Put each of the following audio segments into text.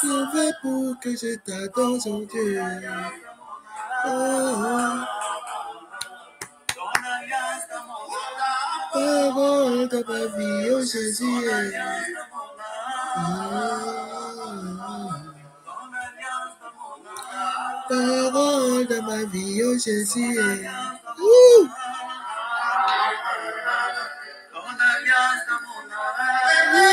réservé pour que je t'adore aujourd'hui. Dieu Parole de ma vie, oh Jésus. Parole de ma vie, oh Jésus.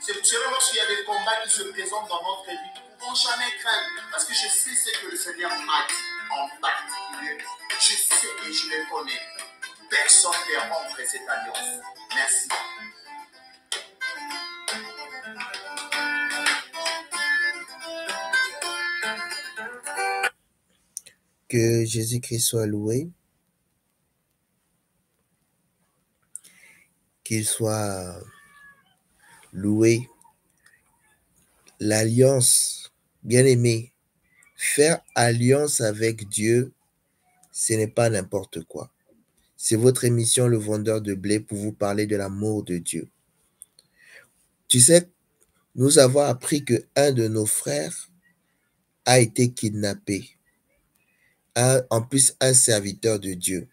C'est vraiment qu'il y a des combats qui se présentent dans notre vie. Nous ne pouvons jamais craindre parce que je sais ce que le Seigneur m'a dit en particulier. Je sais et je le connais. Personne ne rentré cette alliance. Merci. Que Jésus-Christ soit loué. Qu'il soit louer, l'alliance, bien-aimé, faire alliance avec Dieu, ce n'est pas n'importe quoi. C'est votre émission Le Vendeur de Blé pour vous parler de l'amour de Dieu. Tu sais, nous avons appris que un de nos frères a été kidnappé. en plus, un serviteur de Dieu.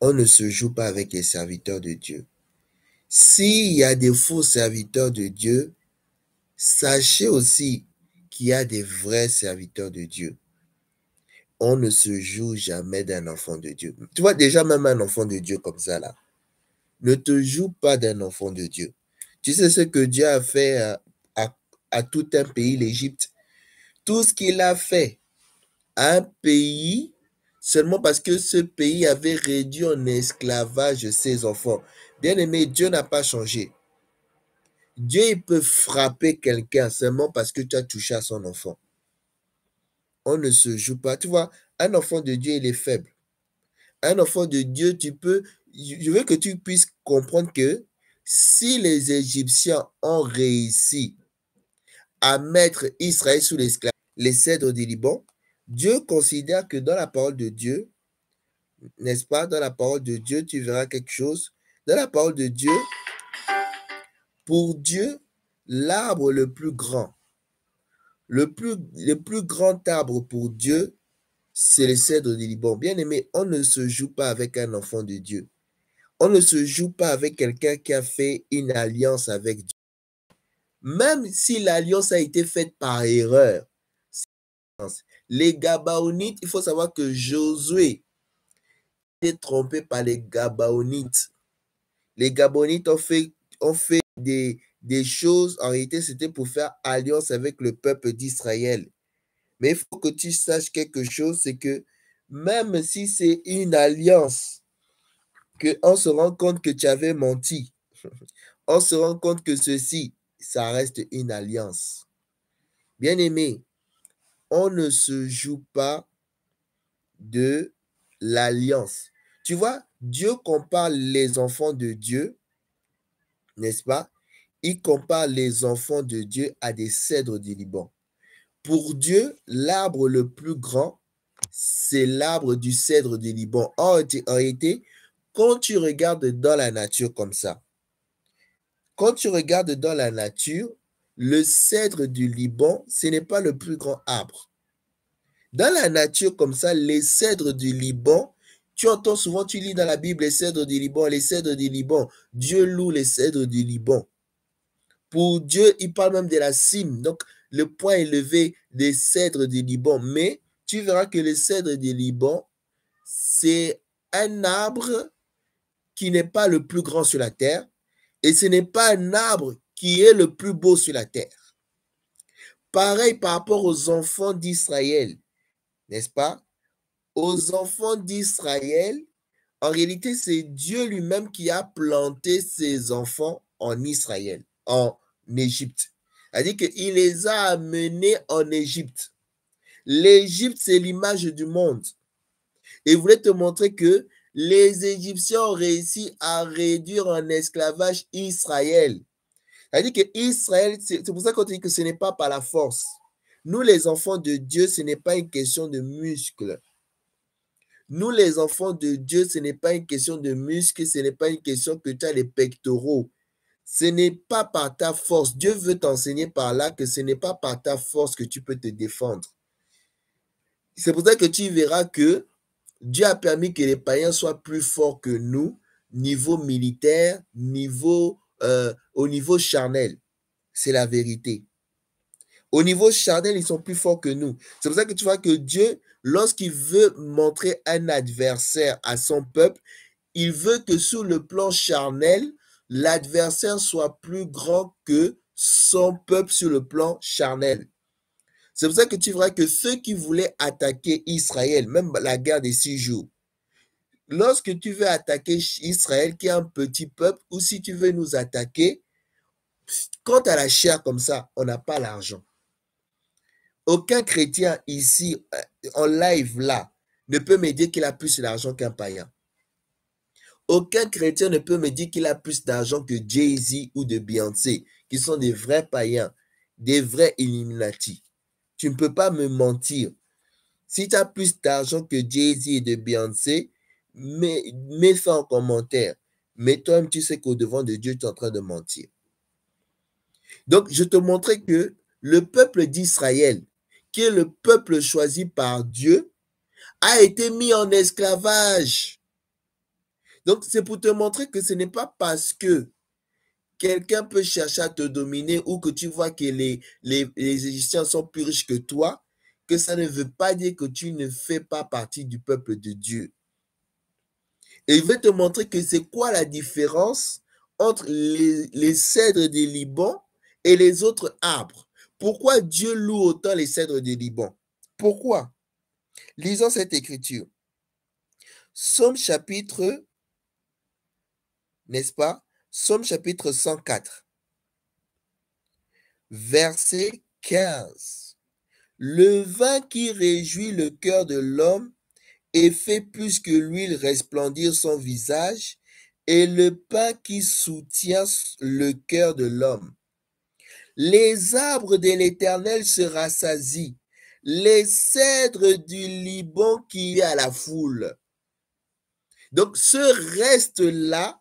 On ne se joue pas avec les serviteurs de Dieu. S'il y a des faux serviteurs de Dieu, sachez aussi qu'il y a des vrais serviteurs de Dieu. On ne se joue jamais d'un enfant de Dieu. Tu vois déjà même un enfant de Dieu comme ça là. Ne te joue pas d'un enfant de Dieu. Tu sais ce que Dieu a fait à, tout un pays, l'Égypte. Tout ce qu'il a fait à un pays, seulement parce que ce pays avait réduit en esclavage ses enfants. Bien-aimé, Dieu n'a pas changé. Dieu, il peut frapper quelqu'un seulement parce que tu as touché à son enfant. On ne se joue pas. Tu vois, un enfant de Dieu, il est faible. Un enfant de Dieu, tu peux... Je veux que tu puisses comprendre que si les Égyptiens ont réussi à mettre Israël sous l'esclavage, les cèdres du Liban, Dieu considère que dans la parole de Dieu, n'est-ce pas, dans la parole de Dieu, tu verras quelque chose dans la parole de Dieu, pour Dieu, l'arbre le plus grand, le plus, le plus grand arbre pour Dieu, c'est le cèdre de Liban. Bien aimé, on ne se joue pas avec un enfant de Dieu. On ne se joue pas avec quelqu'un qui a fait une alliance avec Dieu. Même si l'alliance a été faite par erreur. Les Gabaonites, il faut savoir que Josué était trompé par les Gabaonites les Gabonites ont fait, ont fait des, choses, en réalité, c'était pour faire alliance avec le peuple d'Israël. Mais il faut que tu saches quelque chose, c'est que même si c'est une alliance, que se rend compte que tu avais menti, on se rend compte que ceci, ça reste une alliance. Bien aimé, on ne se joue pas de l'alliance. Tu vois, Dieu compare les enfants de Dieu, n'est-ce pas Il compare les enfants de Dieu à des cèdres du Liban. Pour Dieu, l'arbre le plus grand, c'est l'arbre du cèdre du Liban. En réalité, quand tu regardes dans la nature comme ça, quand tu regardes dans la nature, le cèdre du Liban, ce n'est pas le plus grand arbre. Dans la nature comme ça, les cèdres du Liban tu entends souvent, tu lis dans la Bible les cèdres du Liban, les cèdres du Liban. Dieu loue les cèdres du Liban. Pour Dieu, il parle même de la cime, donc le point élevé des cèdres du Liban. Mais tu verras que les cèdres du Liban, c'est un arbre qui n'est pas le plus grand sur la terre et ce n'est pas un arbre qui est le plus beau sur la terre. Pareil par rapport aux enfants d'Israël, n'est-ce pas aux enfants d'Israël, en réalité, c'est Dieu lui-même qui a planté ses enfants en Israël, en Égypte. C'est-à-dire qu'il les a amenés en Égypte. L'Égypte, c'est l'image du monde. Et il voulait te montrer que les Égyptiens ont réussi à réduire en esclavage Israël. C'est-à-dire que Israël, c'est pour ça qu'on dit que ce n'est pas par la force. Nous, les enfants de Dieu, ce n'est pas une question de muscles. Nous, les enfants de Dieu, ce n'est pas une question de muscles, ce n'est pas une question que tu as les pectoraux. Ce n'est pas par ta force. Dieu veut t'enseigner par là que ce n'est pas par ta force que tu peux te défendre. C'est pour ça que tu verras que Dieu a permis que les païens soient plus forts que nous, niveau militaire, niveau, euh, au niveau charnel. C'est la vérité. Au niveau charnel, ils sont plus forts que nous. C'est pour ça que tu vois que Dieu lorsqu'il veut montrer un adversaire à son peuple, il veut que sur le plan charnel, l'adversaire soit plus grand que son peuple sur le plan charnel. C'est pour ça que tu verras que ceux qui voulaient attaquer Israël, même la guerre des six jours, lorsque tu veux attaquer Israël, qui est un petit peuple, ou si tu veux nous attaquer, quant à la chair comme ça, on n'a pas l'argent. Aucun chrétien ici, euh, en live là, ne peut me dire qu'il a plus d'argent qu'un païen. Aucun chrétien ne peut me dire qu'il a plus d'argent que Jay-Z ou de Beyoncé, qui sont des vrais païens, des vrais Illuminati. Tu ne peux pas me mentir. Si tu as plus d'argent que Jay-Z et de Beyoncé, mets, mets ça en commentaire. Mais toi-même, tu sais qu'au devant de Dieu, tu es en train de mentir. Donc, je te montrais que le peuple d'Israël que le peuple choisi par Dieu, a été mis en esclavage. Donc, c'est pour te montrer que ce n'est pas parce que quelqu'un peut chercher à te dominer ou que tu vois que les, les, Égyptiens sont plus riches que toi, que ça ne veut pas dire que tu ne fais pas partie du peuple de Dieu. Et il veut te montrer que c'est quoi la différence entre les, cèdres des Liban et les autres arbres. Pourquoi Dieu loue autant les cèdres de Liban Pourquoi Lisons cette écriture. Somme chapitre, n'est-ce pas Somme chapitre 104, verset 15. Le vin qui réjouit le cœur de l'homme et fait plus que l'huile resplendir son visage, et le pain qui soutient le cœur de l'homme. Les arbres de l'Éternel se rassasient, les cèdres du Liban qui est à la foule. Donc ce reste-là,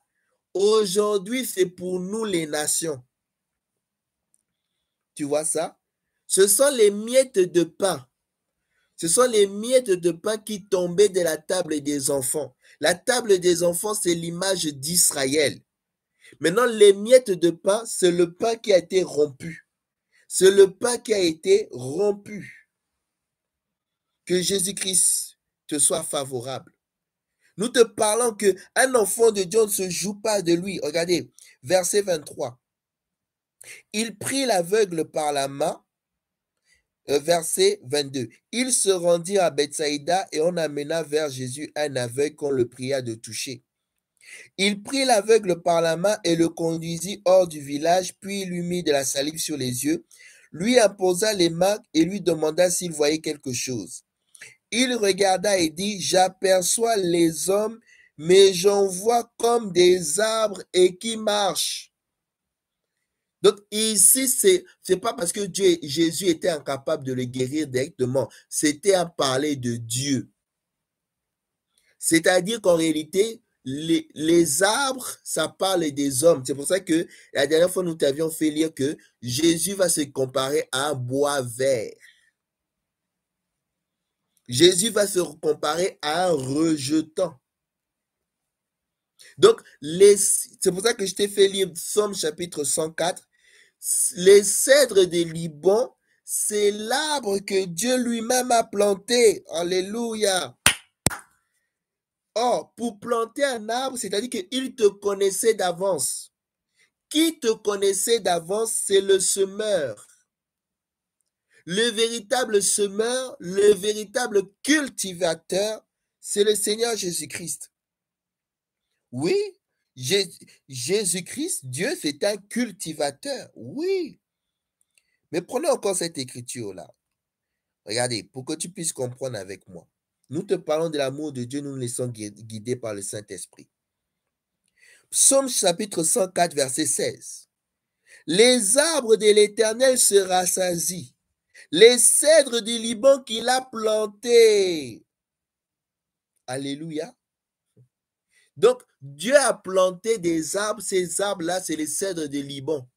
aujourd'hui, c'est pour nous les nations. Tu vois ça? Ce sont les miettes de pain. Ce sont les miettes de pain qui tombaient de la table des enfants. La table des enfants, c'est l'image d'Israël. Maintenant, les miettes de pain, c'est le pain qui a été rompu. C'est le pain qui a été rompu. Que Jésus-Christ te soit favorable. Nous te parlons qu'un enfant de Dieu ne se joue pas de lui. Regardez, verset 23. Il prit l'aveugle par la main. Euh, verset 22. Il se rendit à Bethsaïda et on amena vers Jésus un aveugle qu'on le pria de toucher. Il prit l'aveugle par la main et le conduisit hors du village, puis lui mit de la salive sur les yeux, lui imposa les mains et lui demanda s'il voyait quelque chose. Il regarda et dit, j'aperçois les hommes, mais j'en vois comme des arbres et qui marchent. Donc ici, c'est n'est pas parce que Jésus était incapable de le guérir directement, c'était à parler de Dieu. C'est-à-dire qu'en réalité, les, arbres, ça parle des hommes. C'est pour ça que la dernière fois, nous t'avions fait lire que Jésus va se comparer à un bois vert. Jésus va se comparer à un rejetant. Donc, c'est pour ça que je t'ai fait lire Somme, chapitre 104. Les cèdres des Liban, c'est l'arbre que Dieu lui-même a planté. Alléluia. Or, pour planter un arbre, c'est-à-dire qu'il te connaissait d'avance. Qui te connaissait d'avance, c'est le semeur. Le véritable semeur, le véritable cultivateur, c'est le Seigneur Jésus-Christ. Oui, Jésus-Christ, Dieu, c'est un cultivateur. Oui. Mais prenez encore cette écriture-là. Regardez, pour que tu puisses comprendre avec moi. Nous te parlons de l'amour de Dieu, nous nous laissons guider par le Saint-Esprit. Psaume chapitre 104, verset 16. Les arbres de l'Éternel se rassasient, les cèdres du Liban qu'il a plantés. Alléluia. Donc, Dieu a planté des arbres. Ces arbres-là, c'est les cèdres du Liban.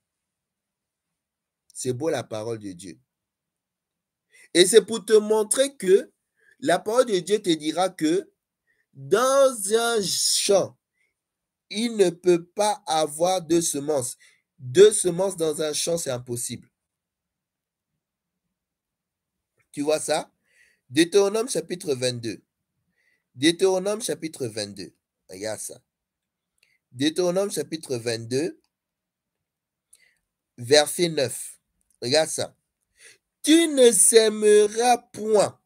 C'est beau la parole de Dieu. Et c'est pour te montrer que la parole de Dieu te dira que dans un champ, il ne peut pas avoir deux semences. Deux semences dans un champ, c'est impossible. Tu vois ça Deutéronome chapitre 22. Deutéronome chapitre 22. Regarde ça. Deutéronome chapitre 22, verset 9. Regarde ça. Tu ne s'aimeras point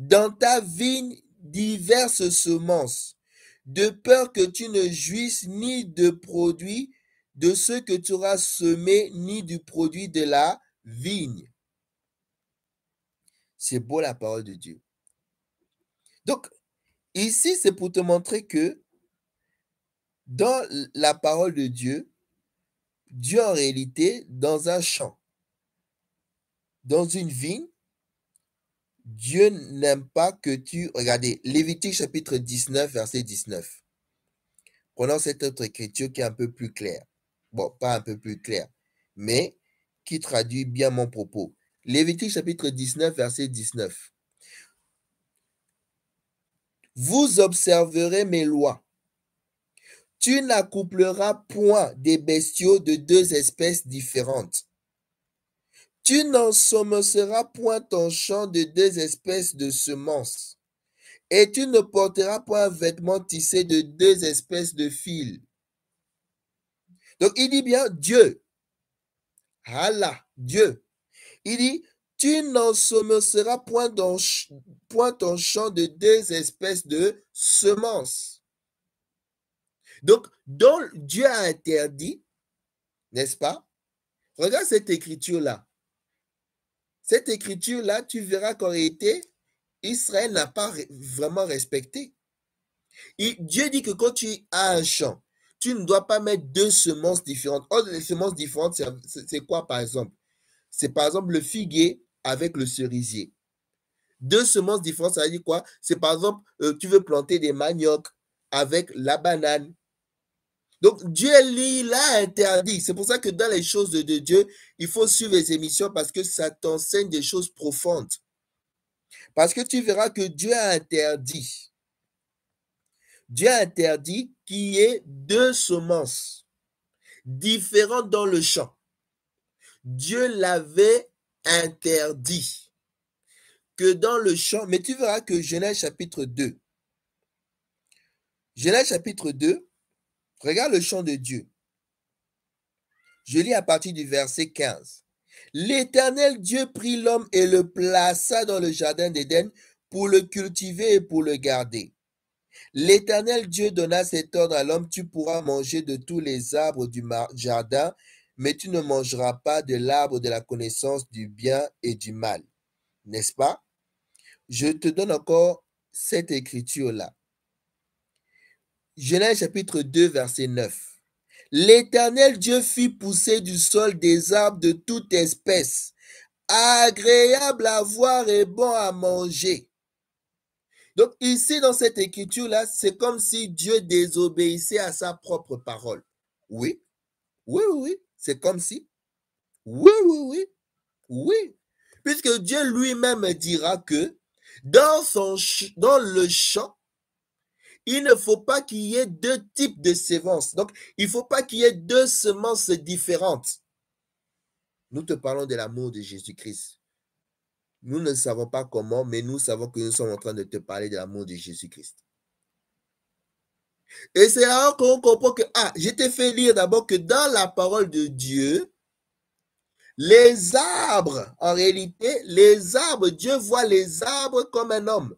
dans ta vigne diverses semences, de peur que tu ne jouisses ni de produits de ce que tu auras semé, ni du produit de la vigne. C'est beau la parole de Dieu. Donc, ici, c'est pour te montrer que dans la parole de Dieu, Dieu en réalité, dans un champ, dans une vigne, Dieu n'aime pas que tu... Regardez, Lévitique chapitre 19, verset 19. Prenons cette autre écriture qui est un peu plus claire. Bon, pas un peu plus claire, mais qui traduit bien mon propos. Lévitique chapitre 19, verset 19. Vous observerez mes lois. Tu n'accoupleras point des bestiaux de deux espèces différentes. Tu n'ensemenceras point ton champ de deux espèces de semences, et tu ne porteras point un vêtement tissé de deux espèces de fils. Donc il dit bien Dieu, Allah, Dieu. Il dit, tu n'en point, point ton champ de deux espèces de semences. Donc, dont Dieu a interdit, n'est-ce pas? Regarde cette écriture-là. Cette écriture-là, tu verras qu'en réalité, Israël n'a pas vraiment respecté. Et Dieu dit que quand tu as un champ, tu ne dois pas mettre deux semences différentes. les semences différentes, c'est quoi par exemple C'est par exemple le figuier avec le cerisier. Deux semences différentes, ça veut dire quoi C'est par exemple, euh, tu veux planter des maniocs avec la banane. Donc Dieu, l'a interdit. C'est pour ça que dans les choses de Dieu, il faut suivre les émissions parce que ça t'enseigne des choses profondes. Parce que tu verras que Dieu a interdit. Dieu a interdit qu'il y ait deux semences différentes dans le champ. Dieu l'avait interdit. Que dans le champ, mais tu verras que Genèse chapitre 2, Genèse chapitre 2, Regarde le chant de Dieu. Je lis à partir du verset 15. L'Éternel Dieu prit l'homme et le plaça dans le jardin d'Éden pour le cultiver et pour le garder. L'Éternel Dieu donna cet ordre à l'homme, tu pourras manger de tous les arbres du jardin, mais tu ne mangeras pas de l'arbre de la connaissance du bien et du mal. N'est-ce pas Je te donne encore cette écriture-là. Genèse chapitre 2, verset 9. L'Éternel Dieu fit pousser du sol des arbres de toute espèce, agréables à voir et bons à manger. Donc ici, dans cette écriture-là, c'est comme si Dieu désobéissait à sa propre parole. Oui, oui, oui, c'est comme si. Oui, oui, oui, oui. Puisque Dieu lui-même dira que dans, son, dans le champ, il ne faut pas qu'il y ait deux types de semences. Donc, il ne faut pas qu'il y ait deux semences différentes. Nous te parlons de l'amour de Jésus-Christ. Nous ne savons pas comment, mais nous savons que nous sommes en train de te parler de l'amour de Jésus-Christ. Et c'est alors qu'on comprend que, ah, je t'ai fait lire d'abord que dans la parole de Dieu, les arbres, en réalité, les arbres, Dieu voit les arbres comme un homme.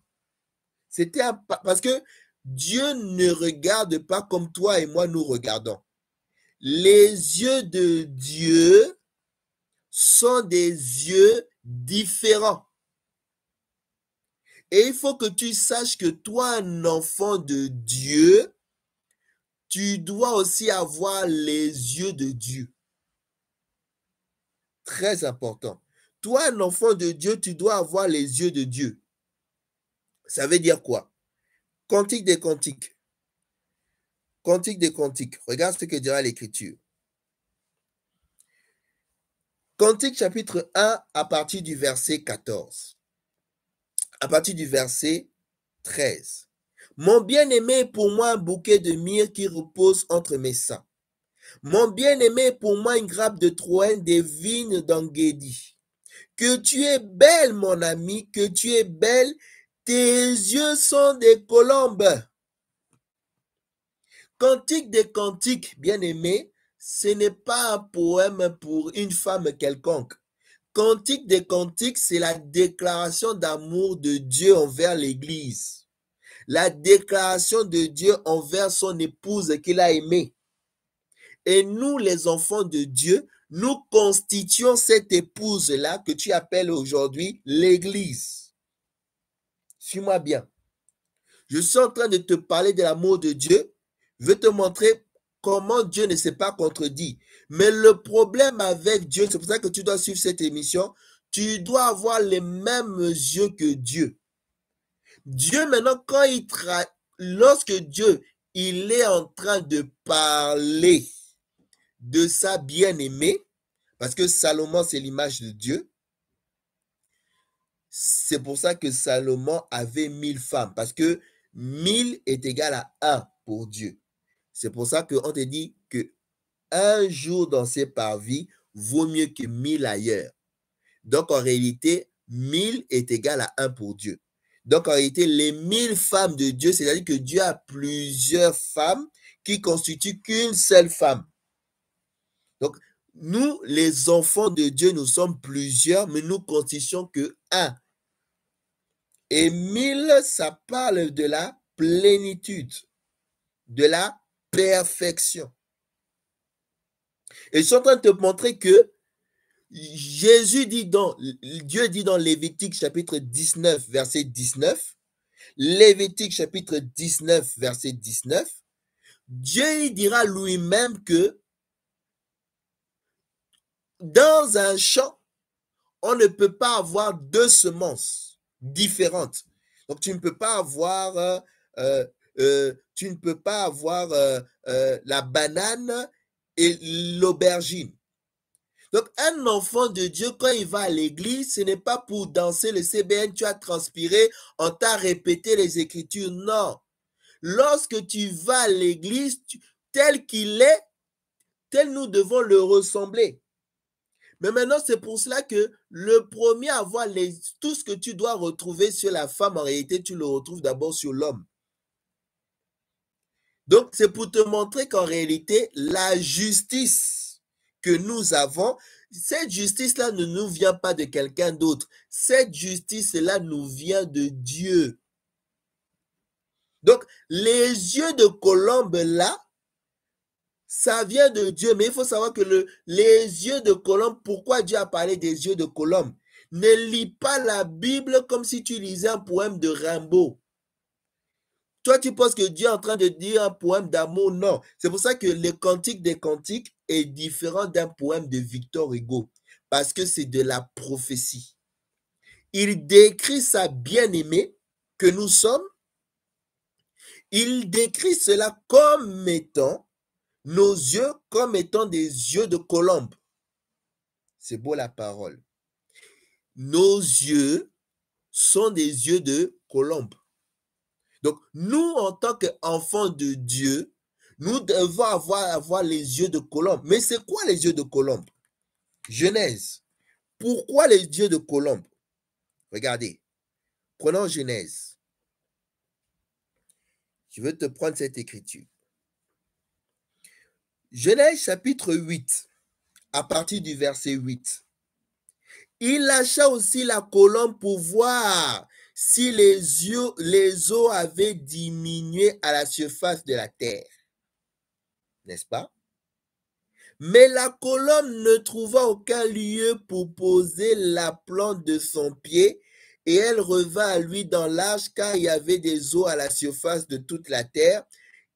C'était parce que Dieu ne regarde pas comme toi et moi nous regardons. Les yeux de Dieu sont des yeux différents. Et il faut que tu saches que toi, un enfant de Dieu, tu dois aussi avoir les yeux de Dieu. Très important. Toi, un enfant de Dieu, tu dois avoir les yeux de Dieu. Ça veut dire quoi Cantique des cantiques. Cantique des cantiques. Regarde ce que dira l'Écriture. Cantique chapitre 1 à partir du verset 14. À partir du verset 13. Mon bien-aimé pour moi un bouquet de myrrhe qui repose entre mes seins. Mon bien-aimé pour moi une grappe de troène des vignes d'Anguédi. Que tu es belle, mon ami, que tu es belle tes yeux sont des colombes. Cantique des cantiques, bien-aimé, ce n'est pas un poème pour une femme quelconque. Cantique des cantiques, c'est la déclaration d'amour de Dieu envers l'Église. La déclaration de Dieu envers son épouse qu'il a aimée. Et nous, les enfants de Dieu, nous constituons cette épouse-là que tu appelles aujourd'hui l'Église suis-moi bien. Je suis en train de te parler de l'amour de Dieu. Je veux te montrer comment Dieu ne s'est pas contredit. Mais le problème avec Dieu, c'est pour ça que tu dois suivre cette émission, tu dois avoir les mêmes yeux que Dieu. Dieu, maintenant, quand il tra... lorsque Dieu, il est en train de parler de sa bien-aimée, parce que Salomon, c'est l'image de Dieu, c'est pour ça que Salomon avait mille femmes, parce que mille est égal à un pour Dieu. C'est pour ça qu'on te dit que un jour dans ses parvis vaut mieux que mille ailleurs. Donc en réalité, mille est égal à un pour Dieu. Donc en réalité, les mille femmes de Dieu, c'est-à-dire que Dieu a plusieurs femmes qui constituent qu'une seule femme. Donc nous, les enfants de Dieu, nous sommes plusieurs, mais nous constituons que un. Et mille, ça parle de la plénitude, de la perfection. Et je suis en train de te montrer que Jésus dit dans, Dieu dit dans Lévitique chapitre 19, verset 19, Lévitique chapitre 19, verset 19, Dieu il dira lui-même que dans un champ, on ne peut pas avoir deux semences différentes. Donc, tu ne peux pas avoir, euh, euh, euh, tu ne peux pas avoir la banane et l'aubergine. Donc, un enfant de Dieu, quand il va à l'église, ce n'est pas pour danser le CBN, tu as transpiré, on t'a répété les Écritures. Non. Lorsque tu vas à l'église, tel qu'il est, tel nous devons le ressembler. Mais maintenant, c'est pour cela que le premier à voir tout ce que tu dois retrouver sur la femme, en réalité, tu le retrouves d'abord sur l'homme. Donc, c'est pour te montrer qu'en réalité, la justice que nous avons, cette justice-là ne nous vient pas de quelqu'un d'autre. Cette justice-là nous vient de Dieu. Donc, les yeux de Colombe, là, ça vient de Dieu, mais il faut savoir que les yeux de colombe, pourquoi Dieu a parlé des yeux de colombe Ne lis pas la Bible comme si tu lisais un poème de Rimbaud. Toi, tu penses que Dieu est en train de dire un poème d'amour Non. C'est pour ça que le cantique des cantiques est différent d'un poème de Victor Hugo, parce que c'est de la prophétie. Il décrit sa bien-aimée que nous sommes. Il décrit cela comme étant nos yeux comme étant des yeux de colombe. C'est beau la parole. Nos yeux sont des yeux de colombe. Donc, nous, en tant qu'enfants de Dieu, nous devons avoir, avoir les yeux de colombe. Mais c'est quoi les yeux de colombe Genèse. Pourquoi les yeux de colombe Regardez. Prenons Genèse. Je veux te prendre cette écriture. Genèse chapitre 8, à partir du verset 8. Il lâcha aussi la colonne pour voir si les, les eaux avaient diminué à la surface de la terre. N'est-ce pas? Mais la colonne ne trouva aucun lieu pour poser la plante de son pied, et elle revint à lui dans l'âge car il y avait des eaux à la surface de toute la terre,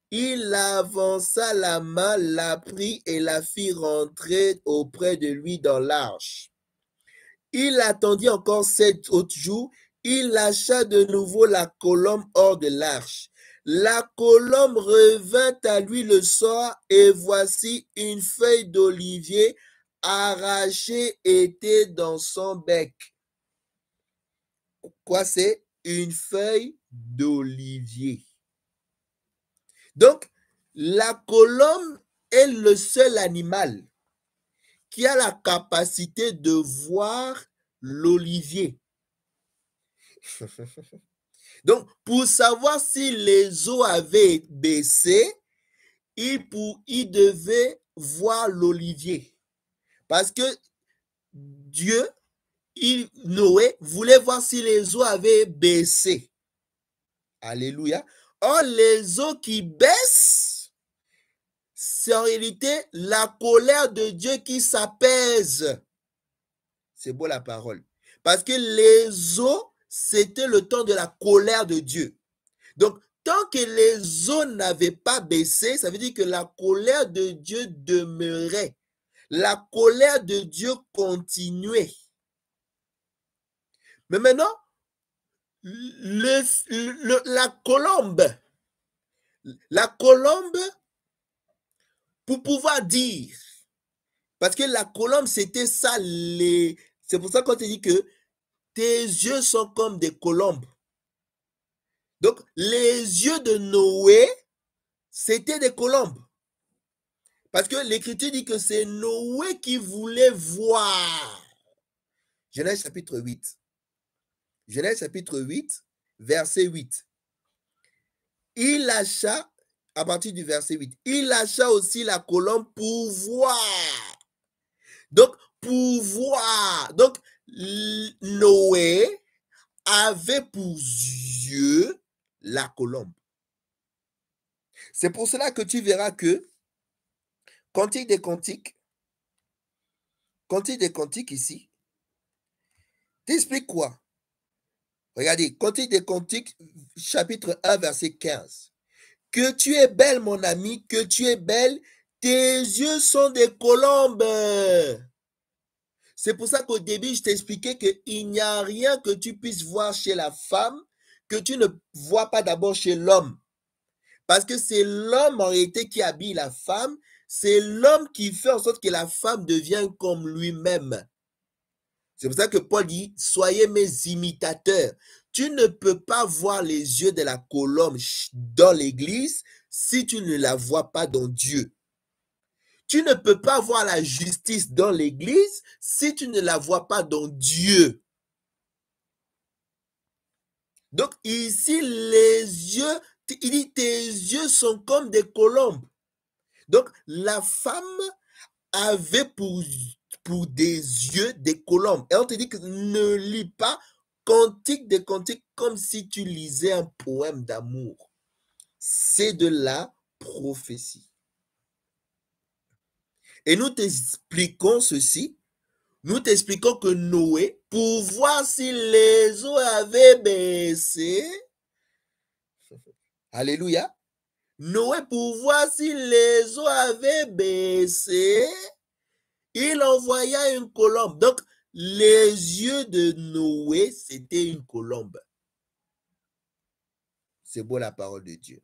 il avança la main, la prit et la fit rentrer auprès de lui dans l'arche. Il attendit encore sept autres jours. Il lâcha de nouveau la colombe hors de l'arche. La colombe revint à lui le soir et voici une feuille d'olivier arrachée était dans son bec. Quoi c'est Une feuille d'olivier. Donc, la colombe est le seul animal qui a la capacité de voir l'olivier. Donc, pour savoir si les eaux avaient baissé, il, pour, devait voir l'olivier. Parce que Dieu, il, Noé, voulait voir si les eaux avaient baissé. Alléluia. Or, oh, les eaux qui baissent, c'est en réalité la colère de Dieu qui s'apaise. C'est beau la parole. Parce que les eaux, c'était le temps de la colère de Dieu. Donc, tant que les eaux n'avaient pas baissé, ça veut dire que la colère de Dieu demeurait. La colère de Dieu continuait. Mais maintenant, la colombe, la colombe pour pouvoir dire, parce que la colombe c'était ça, c'est pour ça qu'on te dit que tes yeux sont comme des colombes. Donc les yeux de Noé, c'était des colombes. Parce que l'Écriture dit que c'est Noé qui voulait voir. Genèse chapitre 8. Genèse chapitre 8, verset 8. Il lâcha, à partir du verset 8, il lâcha aussi la colombe pour voir. Donc, pour voir. Donc, Noé avait pour yeux la colombe. C'est pour cela que tu verras que quantique des Cantiques, quantique des Cantiques ici, t'explique quoi Regardez, Cantique des Cantiques, chapitre 1, verset 15. Que tu es belle, mon ami, que tu es belle, tes yeux sont des colombes. C'est pour ça qu'au début, je t'expliquais qu'il n'y a rien que tu puisses voir chez la femme que tu ne vois pas d'abord chez l'homme. Parce que c'est l'homme en réalité qui habille la femme, c'est l'homme qui fait en sorte que la femme devient comme lui-même. C'est pour ça que Paul dit, soyez mes imitateurs. Tu ne peux pas voir les yeux de la colombe dans l'église si tu ne la vois pas dans Dieu. Tu ne peux pas voir la justice dans l'église si tu ne la vois pas dans Dieu. Donc ici, les yeux, il dit, tes yeux sont comme des colombes. Donc la femme avait pour pour des yeux des colombes. Et on te dit que ne lis pas Cantique des Cantiques comme si tu lisais un poème d'amour. C'est de la prophétie. Et nous t'expliquons ceci. Nous t'expliquons que Noé, pour voir si les eaux avaient baissé, Alléluia, Noé, pour voir si les eaux avaient baissé, il envoya une colombe. Donc, les yeux de Noé, c'était une colombe. C'est beau la parole de Dieu.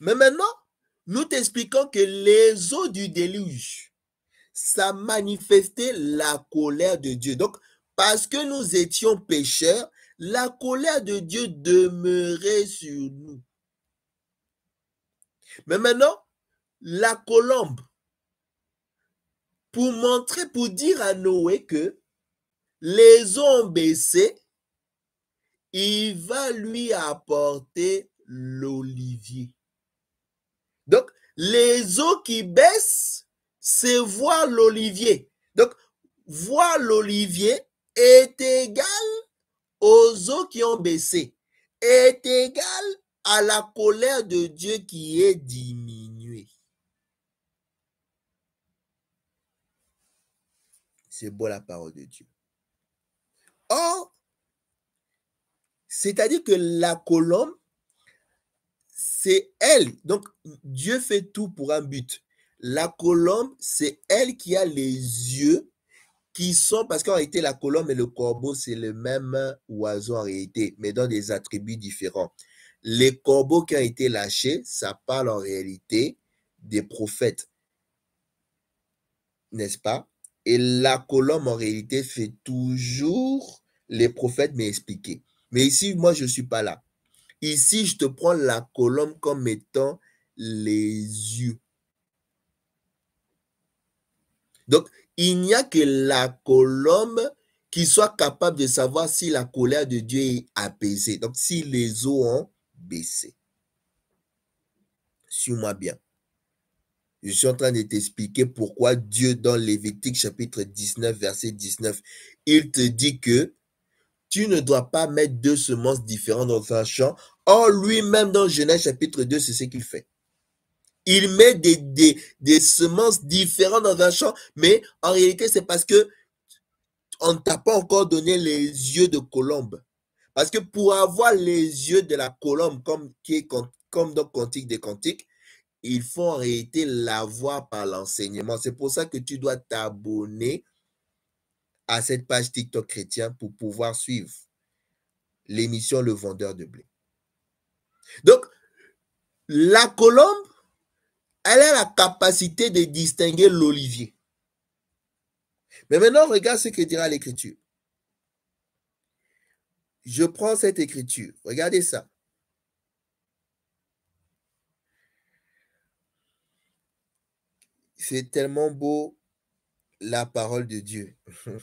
Mais maintenant, nous t'expliquons que les eaux du déluge, ça manifestait la colère de Dieu. Donc, parce que nous étions pécheurs, la colère de Dieu demeurait sur nous. Mais maintenant, la colombe pour montrer, pour dire à Noé que les ont baissé, il va lui apporter l'olivier. Donc, les eaux qui baissent, c'est voir l'olivier. Donc, voir l'olivier est égal aux eaux qui ont baissé, est égal à la colère de Dieu qui est digne. c'est beau la parole de Dieu. Or, c'est-à-dire que la colombe, c'est elle. Donc, Dieu fait tout pour un but. La colombe, c'est elle qui a les yeux qui sont, parce qu'en réalité, la colombe et le corbeau, c'est le même oiseau en réalité, mais dans des attributs différents. Les corbeaux qui ont été lâchés, ça parle en réalité des prophètes. N'est-ce pas et la colombe, en réalité, fait toujours les prophètes m'expliquer. expliqué. Mais ici, moi, je ne suis pas là. Ici, je te prends la colombe comme étant les yeux. Donc, il n'y a que la colombe qui soit capable de savoir si la colère de Dieu est apaisée. Donc, si les eaux ont baissé. Suis-moi bien. Je suis en train de t'expliquer pourquoi Dieu, dans Lévitique chapitre 19, verset 19, il te dit que tu ne dois pas mettre deux semences différentes dans un champ. Or, lui-même, dans Genèse chapitre 2, c'est ce qu'il fait. Il met des, des, semences différentes dans un champ, mais en réalité, c'est parce que on ne t'a pas encore donné les yeux de colombe. Parce que pour avoir les yeux de la colombe, comme, qui est, comme dans Cantique des Cantiques, il faut en réalité l'avoir par l'enseignement. C'est pour ça que tu dois t'abonner à cette page TikTok chrétien pour pouvoir suivre l'émission Le vendeur de blé. Donc, la colombe, elle a la capacité de distinguer l'olivier. Mais maintenant, regarde ce que dira l'écriture. Je prends cette écriture. Regardez ça. C'est tellement beau la parole de Dieu.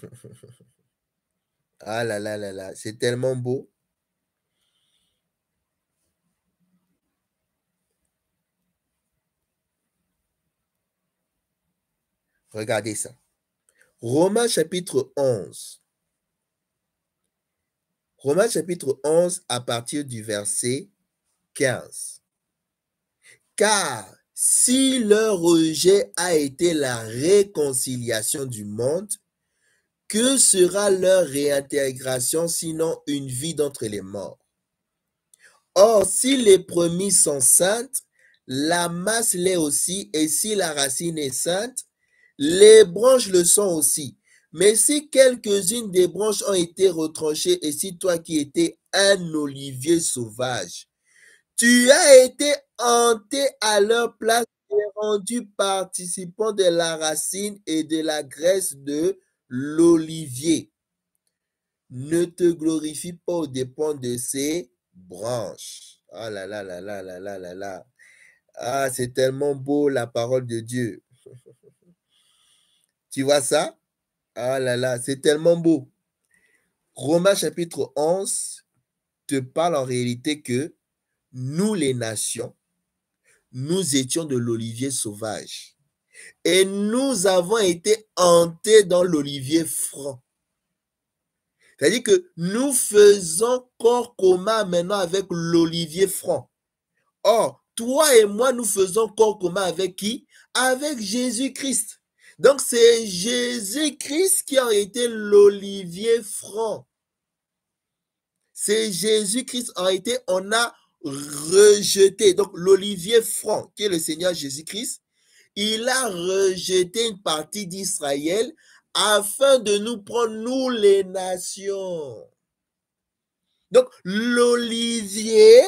ah là là là là, c'est tellement beau. Regardez ça. Romains chapitre 11. Romains chapitre 11 à partir du verset 15. Car si leur rejet a été la réconciliation du monde, que sera leur réintégration sinon une vie d'entre les morts Or, si les premiers sont saintes, la masse l'est aussi, et si la racine est sainte, les branches le sont aussi. Mais si quelques-unes des branches ont été retranchées, et si toi qui étais un olivier sauvage, tu as été hanté à leur place et rendu participants de la racine et de la graisse de l'olivier. Ne te glorifie pas au dépens de ses branches. Ah là là là là là là là là. Ah, c'est tellement beau la parole de Dieu. tu vois ça? Ah là là, c'est tellement beau. Romains chapitre 11 te parle en réalité que nous les nations, nous étions de l'olivier sauvage. Et nous avons été hantés dans l'olivier franc. C'est-à-dire que nous faisons corps commun maintenant avec l'olivier franc. Or, toi et moi, nous faisons corps commun avec qui Avec Jésus-Christ. Donc, c'est Jésus-Christ qui a été l'olivier franc. C'est Jésus-Christ. En été, on a rejeté. Donc l'olivier franc, qui est le Seigneur Jésus-Christ, il a rejeté une partie d'Israël afin de nous prendre, nous les nations. Donc l'olivier,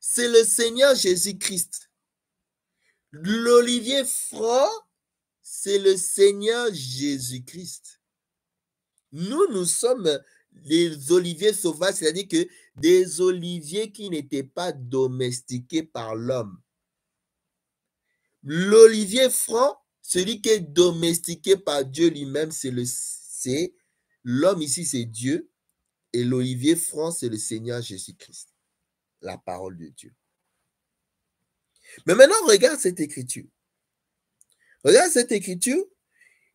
c'est le Seigneur Jésus-Christ. L'olivier franc, c'est le Seigneur Jésus-Christ. Nous, nous sommes les oliviers sauvages, c'est-à-dire que des oliviers qui n'étaient pas domestiqués par l'homme. L'olivier franc, celui qui est domestiqué par Dieu lui-même, c'est le l'homme ici, c'est Dieu, et l'olivier franc, c'est le Seigneur Jésus-Christ, la parole de Dieu. Mais maintenant, regarde cette écriture. Regarde cette écriture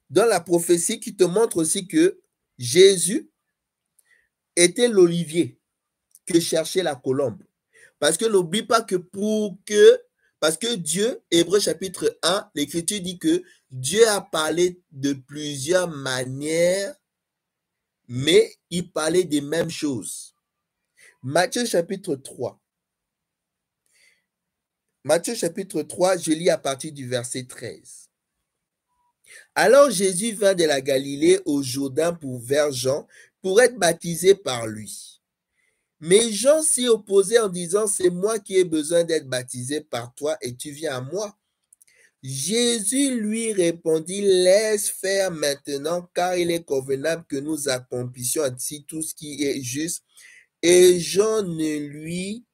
dans la prophétie qui te montre aussi que Jésus était l'olivier que cherchait la colombe. Parce que n'oublie pas que pour que, parce que Dieu, Hébreu chapitre 1, l'Écriture dit que Dieu a parlé de plusieurs manières, mais il parlait des mêmes choses. Matthieu chapitre 3. Matthieu chapitre 3, je lis à partir du verset 13. Alors Jésus vint de la Galilée au Jourdain pour vers Jean, pour être baptisé par lui. Mais Jean s'y opposait en disant, c'est moi qui ai besoin d'être baptisé par toi et tu viens à moi. Jésus lui répondit, laisse faire maintenant, car il est convenable que nous accomplissions ainsi tout ce qui est juste. Et Jean ne lui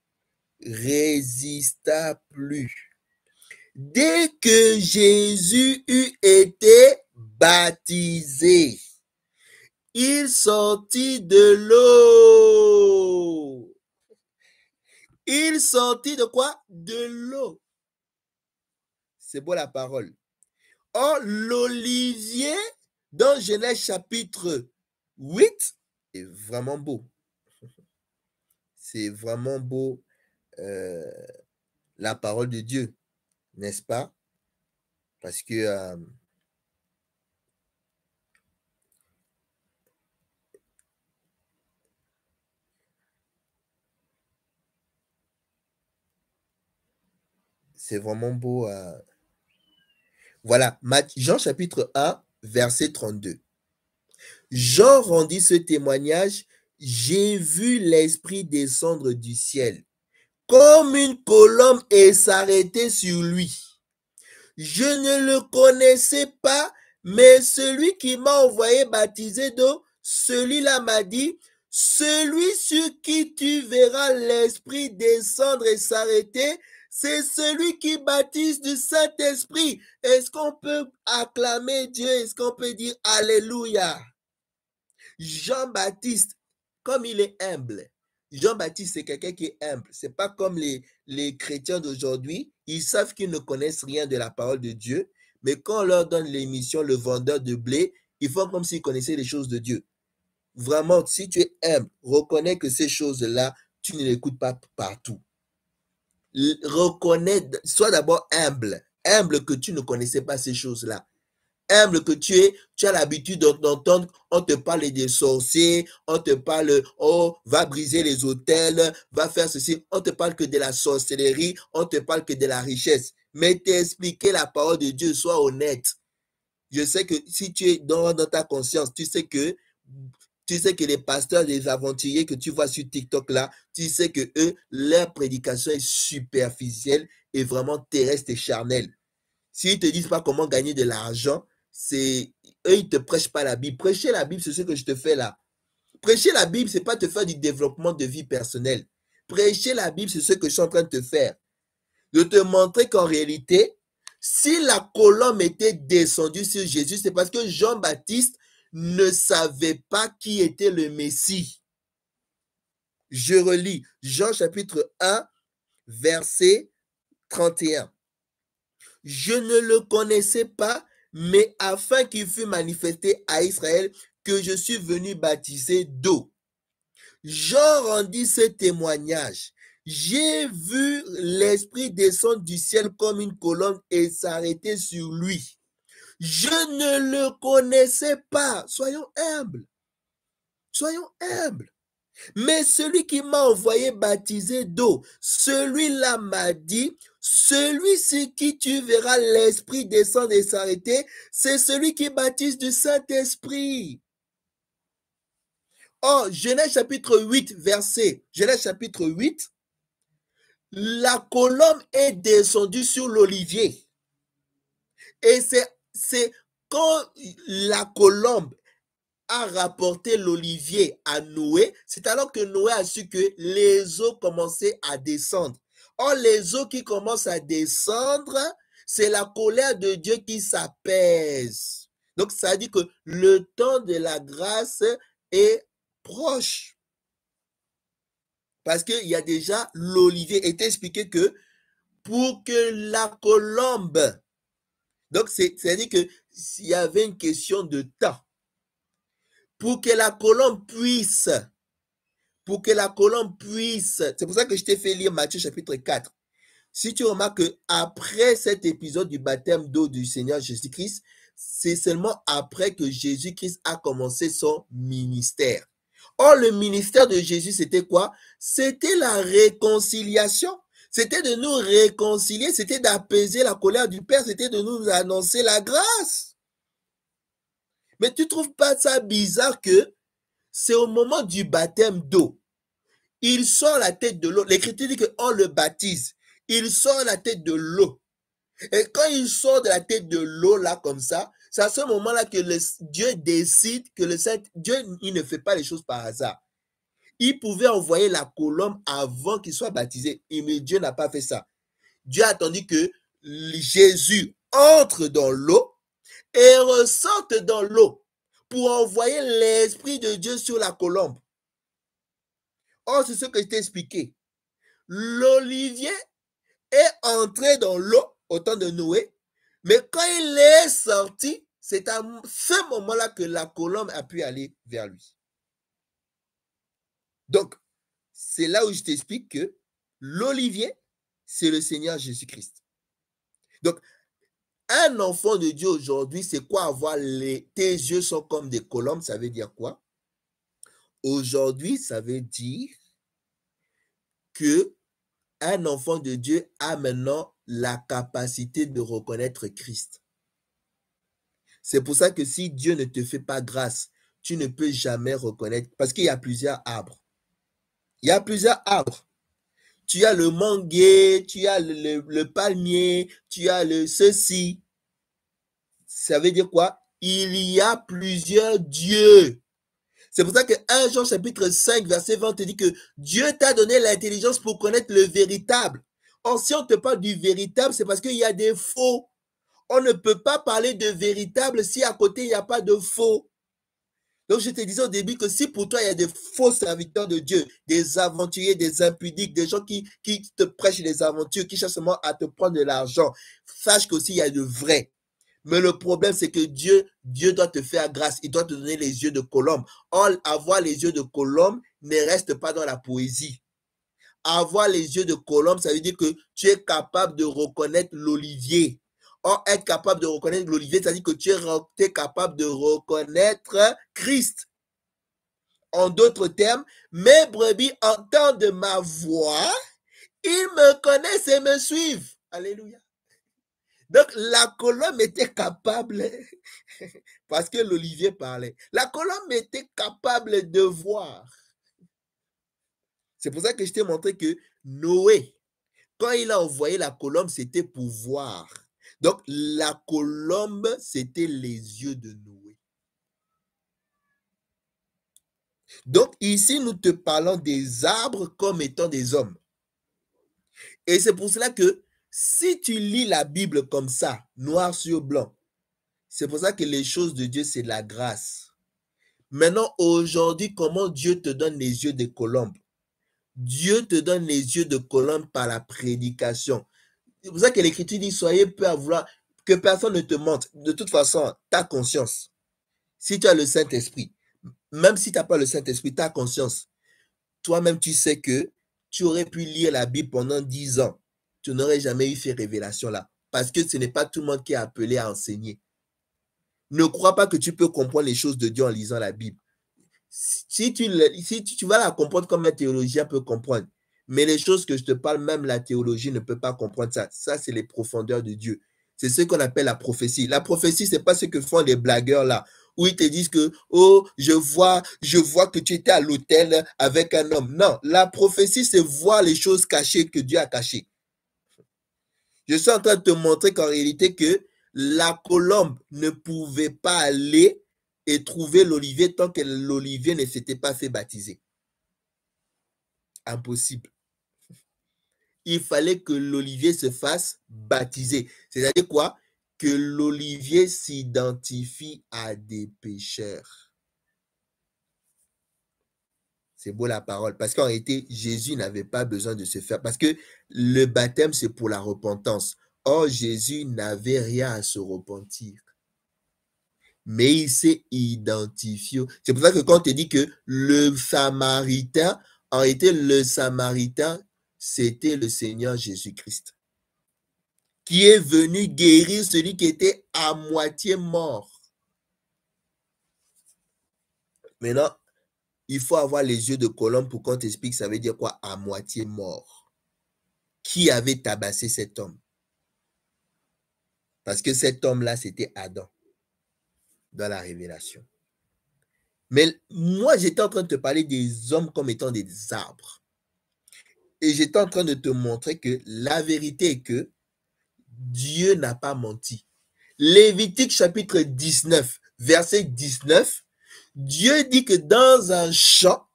résista plus. Dès que Jésus eut été baptisé, il sortit de l'eau. Il sortit de quoi De l'eau. C'est beau la parole. Or, l'olivier dans Genèse chapitre 8 est vraiment beau. C'est vraiment beau euh, la parole de Dieu, n'est-ce pas Parce que euh, C'est vraiment beau. Euh. Voilà, Jean chapitre 1, verset 32. Jean rendit ce témoignage, j'ai vu l'Esprit descendre du ciel comme une colombe et s'arrêter sur lui. Je ne le connaissais pas, mais celui qui m'a envoyé baptiser d'eau, celui-là m'a dit, celui sur qui tu verras l'Esprit descendre et s'arrêter, c'est celui qui baptise du Saint-Esprit. Est-ce qu'on peut acclamer Dieu? Est-ce qu'on peut dire Alléluia? Jean-Baptiste, comme il est humble, Jean-Baptiste, c'est quelqu'un qui est humble. C'est pas comme les, les chrétiens d'aujourd'hui. Ils savent qu'ils ne connaissent rien de la parole de Dieu. Mais quand on leur donne l'émission Le vendeur de blé, ils font comme s'ils connaissaient les choses de Dieu. Vraiment, si tu es humble, reconnais que ces choses-là, tu ne les écoutes pas partout reconnais, sois d'abord humble, humble que tu ne connaissais pas ces choses-là. Humble que tu es, tu as l'habitude d'entendre, on te parle des sorciers, on te parle, oh, va briser les hôtels, va faire ceci, on te parle que de la sorcellerie, on te parle que de la richesse. Mais t'expliquer la parole de Dieu, sois honnête. Je sais que si tu es dans, dans ta conscience, tu sais que tu sais que les pasteurs les aventuriers que tu vois sur TikTok là, tu sais que eux, leur prédication est superficielle et vraiment terrestre et charnelle. S'ils te disent pas comment gagner de l'argent, c'est eux ils te prêchent pas la Bible. Prêcher la Bible, c'est ce que je te fais là. Prêcher la Bible, c'est pas te faire du développement de vie personnelle. Prêcher la Bible, c'est ce que je suis en train de te faire. De te montrer qu'en réalité, si la colombe était descendue sur Jésus, c'est parce que Jean-Baptiste ne savait pas qui était le Messie. Je relis Jean chapitre 1, verset 31. Je ne le connaissais pas, mais afin qu'il fût manifesté à Israël que je suis venu baptiser d'eau. Jean rendit ce témoignage. J'ai vu l'Esprit descendre du ciel comme une colonne et s'arrêter sur lui. Je ne le connaissais pas. Soyons humbles. Soyons humbles. Mais celui qui m'a envoyé baptiser d'eau, celui-là m'a dit, celui sur qui tu verras l'Esprit descendre et s'arrêter, c'est celui qui baptise du Saint-Esprit. Or, Genèse chapitre 8, verset, Genèse chapitre 8, la colombe est descendue sur l'olivier. Et c'est c'est quand la colombe a rapporté l'olivier à Noé, c'est alors que Noé a su que les eaux commençaient à descendre. Or, les eaux qui commencent à descendre, c'est la colère de Dieu qui s'apaise. Donc, ça dit que le temps de la grâce est proche. Parce qu'il y a déjà l'olivier. Il était expliqué que pour que la colombe donc, c'est-à-dire que s'il y avait une question de temps, pour que la colombe puisse, pour que la colombe puisse, c'est pour ça que je t'ai fait lire Matthieu chapitre 4. Si tu remarques qu'après après cet épisode du baptême d'eau du Seigneur Jésus-Christ, c'est seulement après que Jésus-Christ a commencé son ministère. Or, le ministère de Jésus, c'était quoi C'était la réconciliation. C'était de nous réconcilier, c'était d'apaiser la colère du Père, c'était de nous annoncer la grâce. Mais tu trouves pas ça bizarre que c'est au moment du baptême d'eau. Il sort la tête de l'eau. L'Écriture dit qu'on le baptise. Il sort la tête de l'eau. Et quand il sort de la tête de l'eau, là, comme ça, c'est à ce moment-là que Dieu décide que le Saint, Dieu, il ne fait pas les choses par hasard. Il pouvait envoyer la colombe avant qu'il soit baptisé. Mais Dieu n'a pas fait ça. Dieu a attendu que Jésus entre dans l'eau et ressorte dans l'eau pour envoyer l'Esprit de Dieu sur la colombe. Or, c'est ce que je t'ai expliqué. L'olivier est entré dans l'eau au temps de Noé, mais quand il est sorti, c'est à ce moment-là que la colombe a pu aller vers lui. Donc, c'est là où je t'explique que l'olivier, c'est le Seigneur Jésus-Christ. Donc, un enfant de Dieu aujourd'hui, c'est quoi avoir les... Tes yeux sont comme des colombes, ça veut dire quoi Aujourd'hui, ça veut dire que un enfant de Dieu a maintenant la capacité de reconnaître Christ. C'est pour ça que si Dieu ne te fait pas grâce, tu ne peux jamais reconnaître, parce qu'il y a plusieurs arbres. Il y a plusieurs arbres. Tu as le manguier, tu as le, palmier, tu as le ceci. Ça veut dire quoi? Il y a plusieurs dieux. C'est pour ça que 1 Jean chapitre 5, verset 20 te dit que Dieu t'a donné l'intelligence pour connaître le véritable. Or, si on te parle du véritable, c'est parce qu'il y a des faux. On ne peut pas parler de véritable si à côté il n'y a pas de faux. Donc, je te disais au début que si pour toi, il y a des faux serviteurs de Dieu, des aventuriers, des impudiques, des gens qui, qui te prêchent des aventures, qui cherchent seulement à te prendre de l'argent, sache qu'aussi, il y a de vrais. Mais le problème, c'est que Dieu, Dieu doit te faire grâce. Il doit te donner les yeux de colombe. avoir les yeux de colombe ne reste pas dans la poésie. Avoir les yeux de colombe, ça veut dire que tu es capable de reconnaître l'olivier être capable de reconnaître l'olivier, c'est-à-dire que tu es, es capable de reconnaître Christ. En d'autres termes, mes brebis entendent ma voix, ils me connaissent et me suivent. Alléluia. Donc, la colombe était capable, parce que l'olivier parlait, la colombe était capable de voir. C'est pour ça que je t'ai montré que Noé, quand il a envoyé la colombe, c'était pour voir. Donc, la colombe, c'était les yeux de Noé. Donc, ici, nous te parlons des arbres comme étant des hommes. Et c'est pour cela que si tu lis la Bible comme ça, noir sur blanc, c'est pour ça que les choses de Dieu, c'est la grâce. Maintenant, aujourd'hui, comment Dieu te donne les yeux de colombe Dieu te donne les yeux de colombe par la prédication. C'est pour ça que l'Écriture dit soyez peu à vouloir que personne ne te mente. De toute façon, ta conscience, si tu as le Saint-Esprit, même si tu n'as pas le Saint-Esprit, ta conscience, toi-même, tu sais que tu aurais pu lire la Bible pendant dix ans. Tu n'aurais jamais eu ces révélations-là. Parce que ce n'est pas tout le monde qui est appelé à enseigner. Ne crois pas que tu peux comprendre les choses de Dieu en lisant la Bible. Si tu, si tu vas la comprendre comme un théologien peut comprendre, mais les choses que je te parle, même la théologie ne peut pas comprendre ça. Ça, c'est les profondeurs de Dieu. C'est ce qu'on appelle la prophétie. La prophétie, ce n'est pas ce que font les blagueurs là, où ils te disent que oh, je vois, je vois que tu étais à l'hôtel avec un homme. Non, la prophétie, c'est voir les choses cachées que Dieu a cachées. Je suis en train de te montrer qu'en réalité que la colombe ne pouvait pas aller et trouver l'olivier tant que l'olivier ne s'était pas fait baptiser. Impossible il fallait que l'olivier se fasse baptiser. C'est-à-dire quoi Que l'olivier s'identifie à des pécheurs. C'est beau la parole. Parce qu'en réalité, Jésus n'avait pas besoin de se faire. Parce que le baptême, c'est pour la repentance. Or, Jésus n'avait rien à se repentir. Mais il s'est identifié. C'est pour ça que quand on te dit que le Samaritain, en été le Samaritain c'était le Seigneur Jésus-Christ, qui est venu guérir celui qui était à moitié mort. Maintenant, il faut avoir les yeux de colombe pour qu'on t'explique ça veut dire quoi à moitié mort. Qui avait tabassé cet homme Parce que cet homme-là, c'était Adam dans la révélation. Mais moi, j'étais en train de te parler des hommes comme étant des arbres et j'étais en train de te montrer que la vérité est que Dieu n'a pas menti. Lévitique chapitre 19, verset 19, Dieu dit que dans un champ,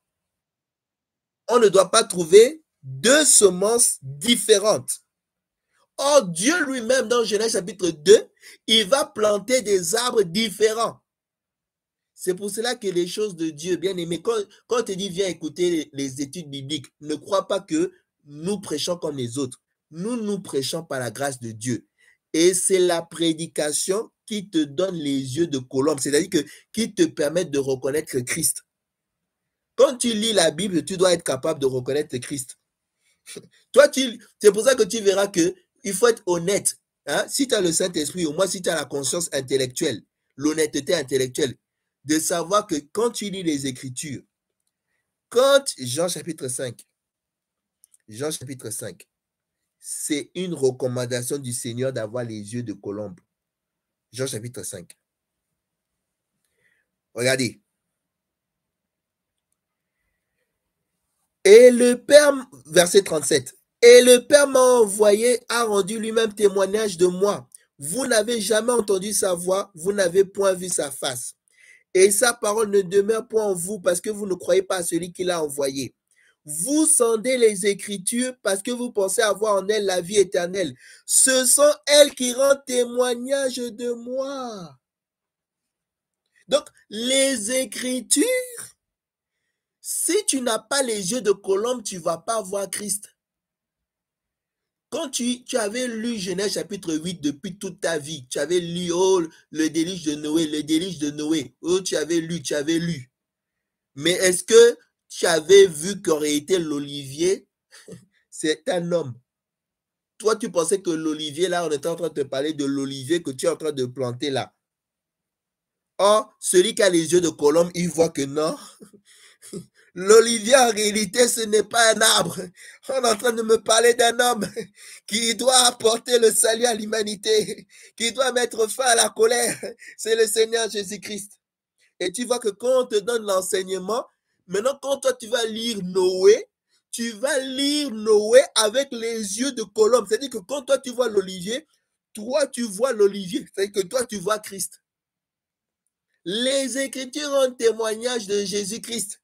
on ne doit pas trouver deux semences différentes. Or, Dieu lui-même, dans Genèse chapitre 2, il va planter des arbres différents. C'est pour cela que les choses de Dieu, bien aimé, quand, on te dit viens écouter les, études bibliques, ne crois pas que nous prêchons comme les autres. Nous, nous prêchons par la grâce de Dieu. Et c'est la prédication qui te donne les yeux de colombe, c'est-à-dire qui te permet de reconnaître Christ. Quand tu lis la Bible, tu dois être capable de reconnaître Christ. Toi, tu, c'est pour ça que tu verras qu'il faut être honnête. Hein. Si tu as le Saint-Esprit, au moins si tu as la conscience intellectuelle, l'honnêteté intellectuelle, de savoir que quand tu lis les Écritures, quand Jean chapitre 5, Jean chapitre 5, c'est une recommandation du Seigneur d'avoir les yeux de colombe. Jean chapitre 5. Regardez. Et le Père, verset 37, et le Père m'a envoyé, a rendu lui-même témoignage de moi. Vous n'avez jamais entendu sa voix, vous n'avez point vu sa face et sa parole ne demeure point en vous parce que vous ne croyez pas à celui qui l'a envoyé. Vous sondez les Écritures parce que vous pensez avoir en elles la vie éternelle. Ce sont elles qui rendent témoignage de moi. Donc, les Écritures, si tu n'as pas les yeux de colombe, tu ne vas pas voir Christ. Quand tu, avais lu Genèse chapitre 8 depuis toute ta vie, tu avais lu oh, le déluge de Noé, le déluge de Noé, oh, tu avais lu, tu avais lu. Mais est-ce que tu avais vu aurait été l'olivier, c'est un homme Toi, tu pensais que l'olivier, là, on était en train de te parler de l'olivier que tu es en train de planter là. Or, celui qui a les yeux de colombe, il voit que non, L'olivier, en réalité, ce n'est pas un arbre. On est en train de me parler d'un homme qui doit apporter le salut à l'humanité, qui doit mettre fin à la colère. C'est le Seigneur Jésus-Christ. Et tu vois que quand on te donne l'enseignement, maintenant quand toi tu vas lire Noé, tu vas lire Noé avec les yeux de colombe. C'est-à-dire que quand toi tu vois l'olivier, toi tu vois l'olivier. C'est-à-dire que toi tu vois Christ. Les Écritures ont témoignage de Jésus-Christ.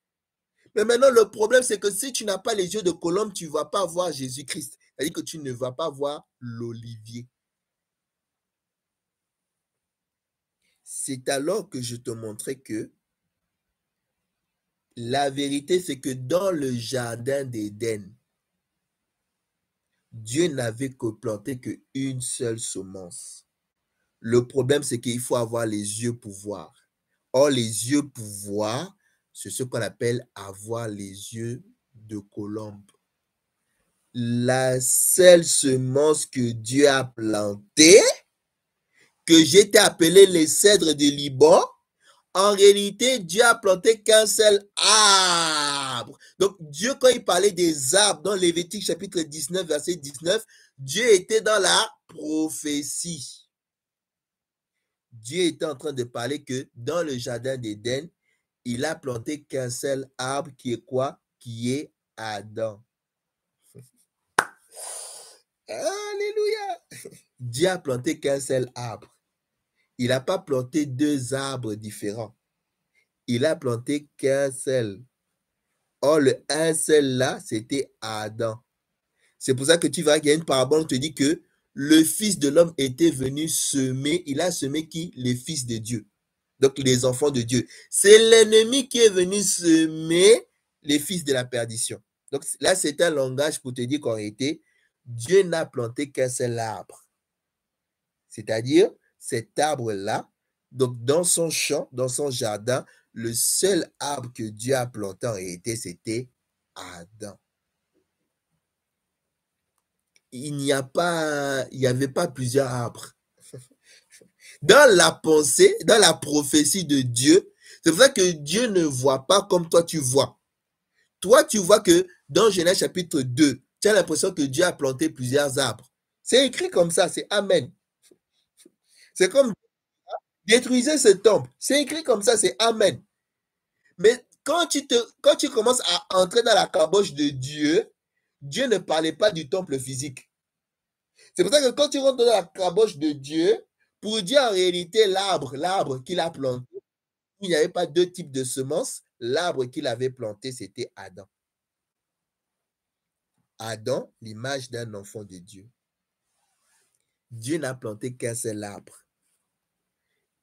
Mais maintenant, le problème, c'est que si tu n'as pas les yeux de colombe, tu ne vas pas voir Jésus-Christ. C'est-à-dire que tu ne vas pas voir l'olivier. C'est alors que je te montrais que la vérité, c'est que dans le jardin d'Éden, Dieu n'avait que planté qu'une seule semence. Le problème, c'est qu'il faut avoir les yeux pour voir. Or, les yeux pour voir c'est ce qu'on appelle avoir les yeux de colombe. La seule semence que Dieu a plantée, que j'étais appelé les cèdres de Liban, en réalité, Dieu a planté qu'un seul arbre. Donc, Dieu, quand il parlait des arbres dans Lévitique chapitre 19, verset 19, Dieu était dans la prophétie. Dieu était en train de parler que dans le jardin d'Éden, il a planté qu'un seul arbre qui est quoi Qui est Adam. Alléluia. Dieu a planté qu'un seul arbre. Il n'a pas planté deux arbres différents. Il a planté qu'un seul. Or, le un seul là, c'était Adam. C'est pour ça que tu vas qu'il y a une parabole qui te dit que le Fils de l'homme était venu semer. Il a semé qui Les fils de Dieu donc les enfants de Dieu. C'est l'ennemi qui est venu semer les fils de la perdition. Donc là, c'est un langage pour te dire qu'en réalité, Dieu n'a planté qu'un seul arbre. C'est-à-dire, cet arbre-là, donc dans son champ, dans son jardin, le seul arbre que Dieu a planté en réalité, c'était Adam. Il n'y a pas, il n'y avait pas plusieurs arbres dans la pensée, dans la prophétie de Dieu, c'est vrai que Dieu ne voit pas comme toi tu vois. Toi, tu vois que dans Genèse chapitre 2, tu as l'impression que Dieu a planté plusieurs arbres. C'est écrit comme ça, c'est Amen. C'est comme détruisez ce temple. C'est écrit comme ça, c'est Amen. Mais quand tu, te, quand tu commences à entrer dans la caboche de Dieu, Dieu ne parlait pas du temple physique. C'est pour ça que quand tu rentres dans la caboche de Dieu, pour Dieu, en réalité l'arbre, l'arbre qu'il a planté, il n'y avait pas deux types de semences. L'arbre qu'il avait planté, c'était Adam. Adam, l'image d'un enfant de Dieu. Dieu n'a planté qu'un seul arbre.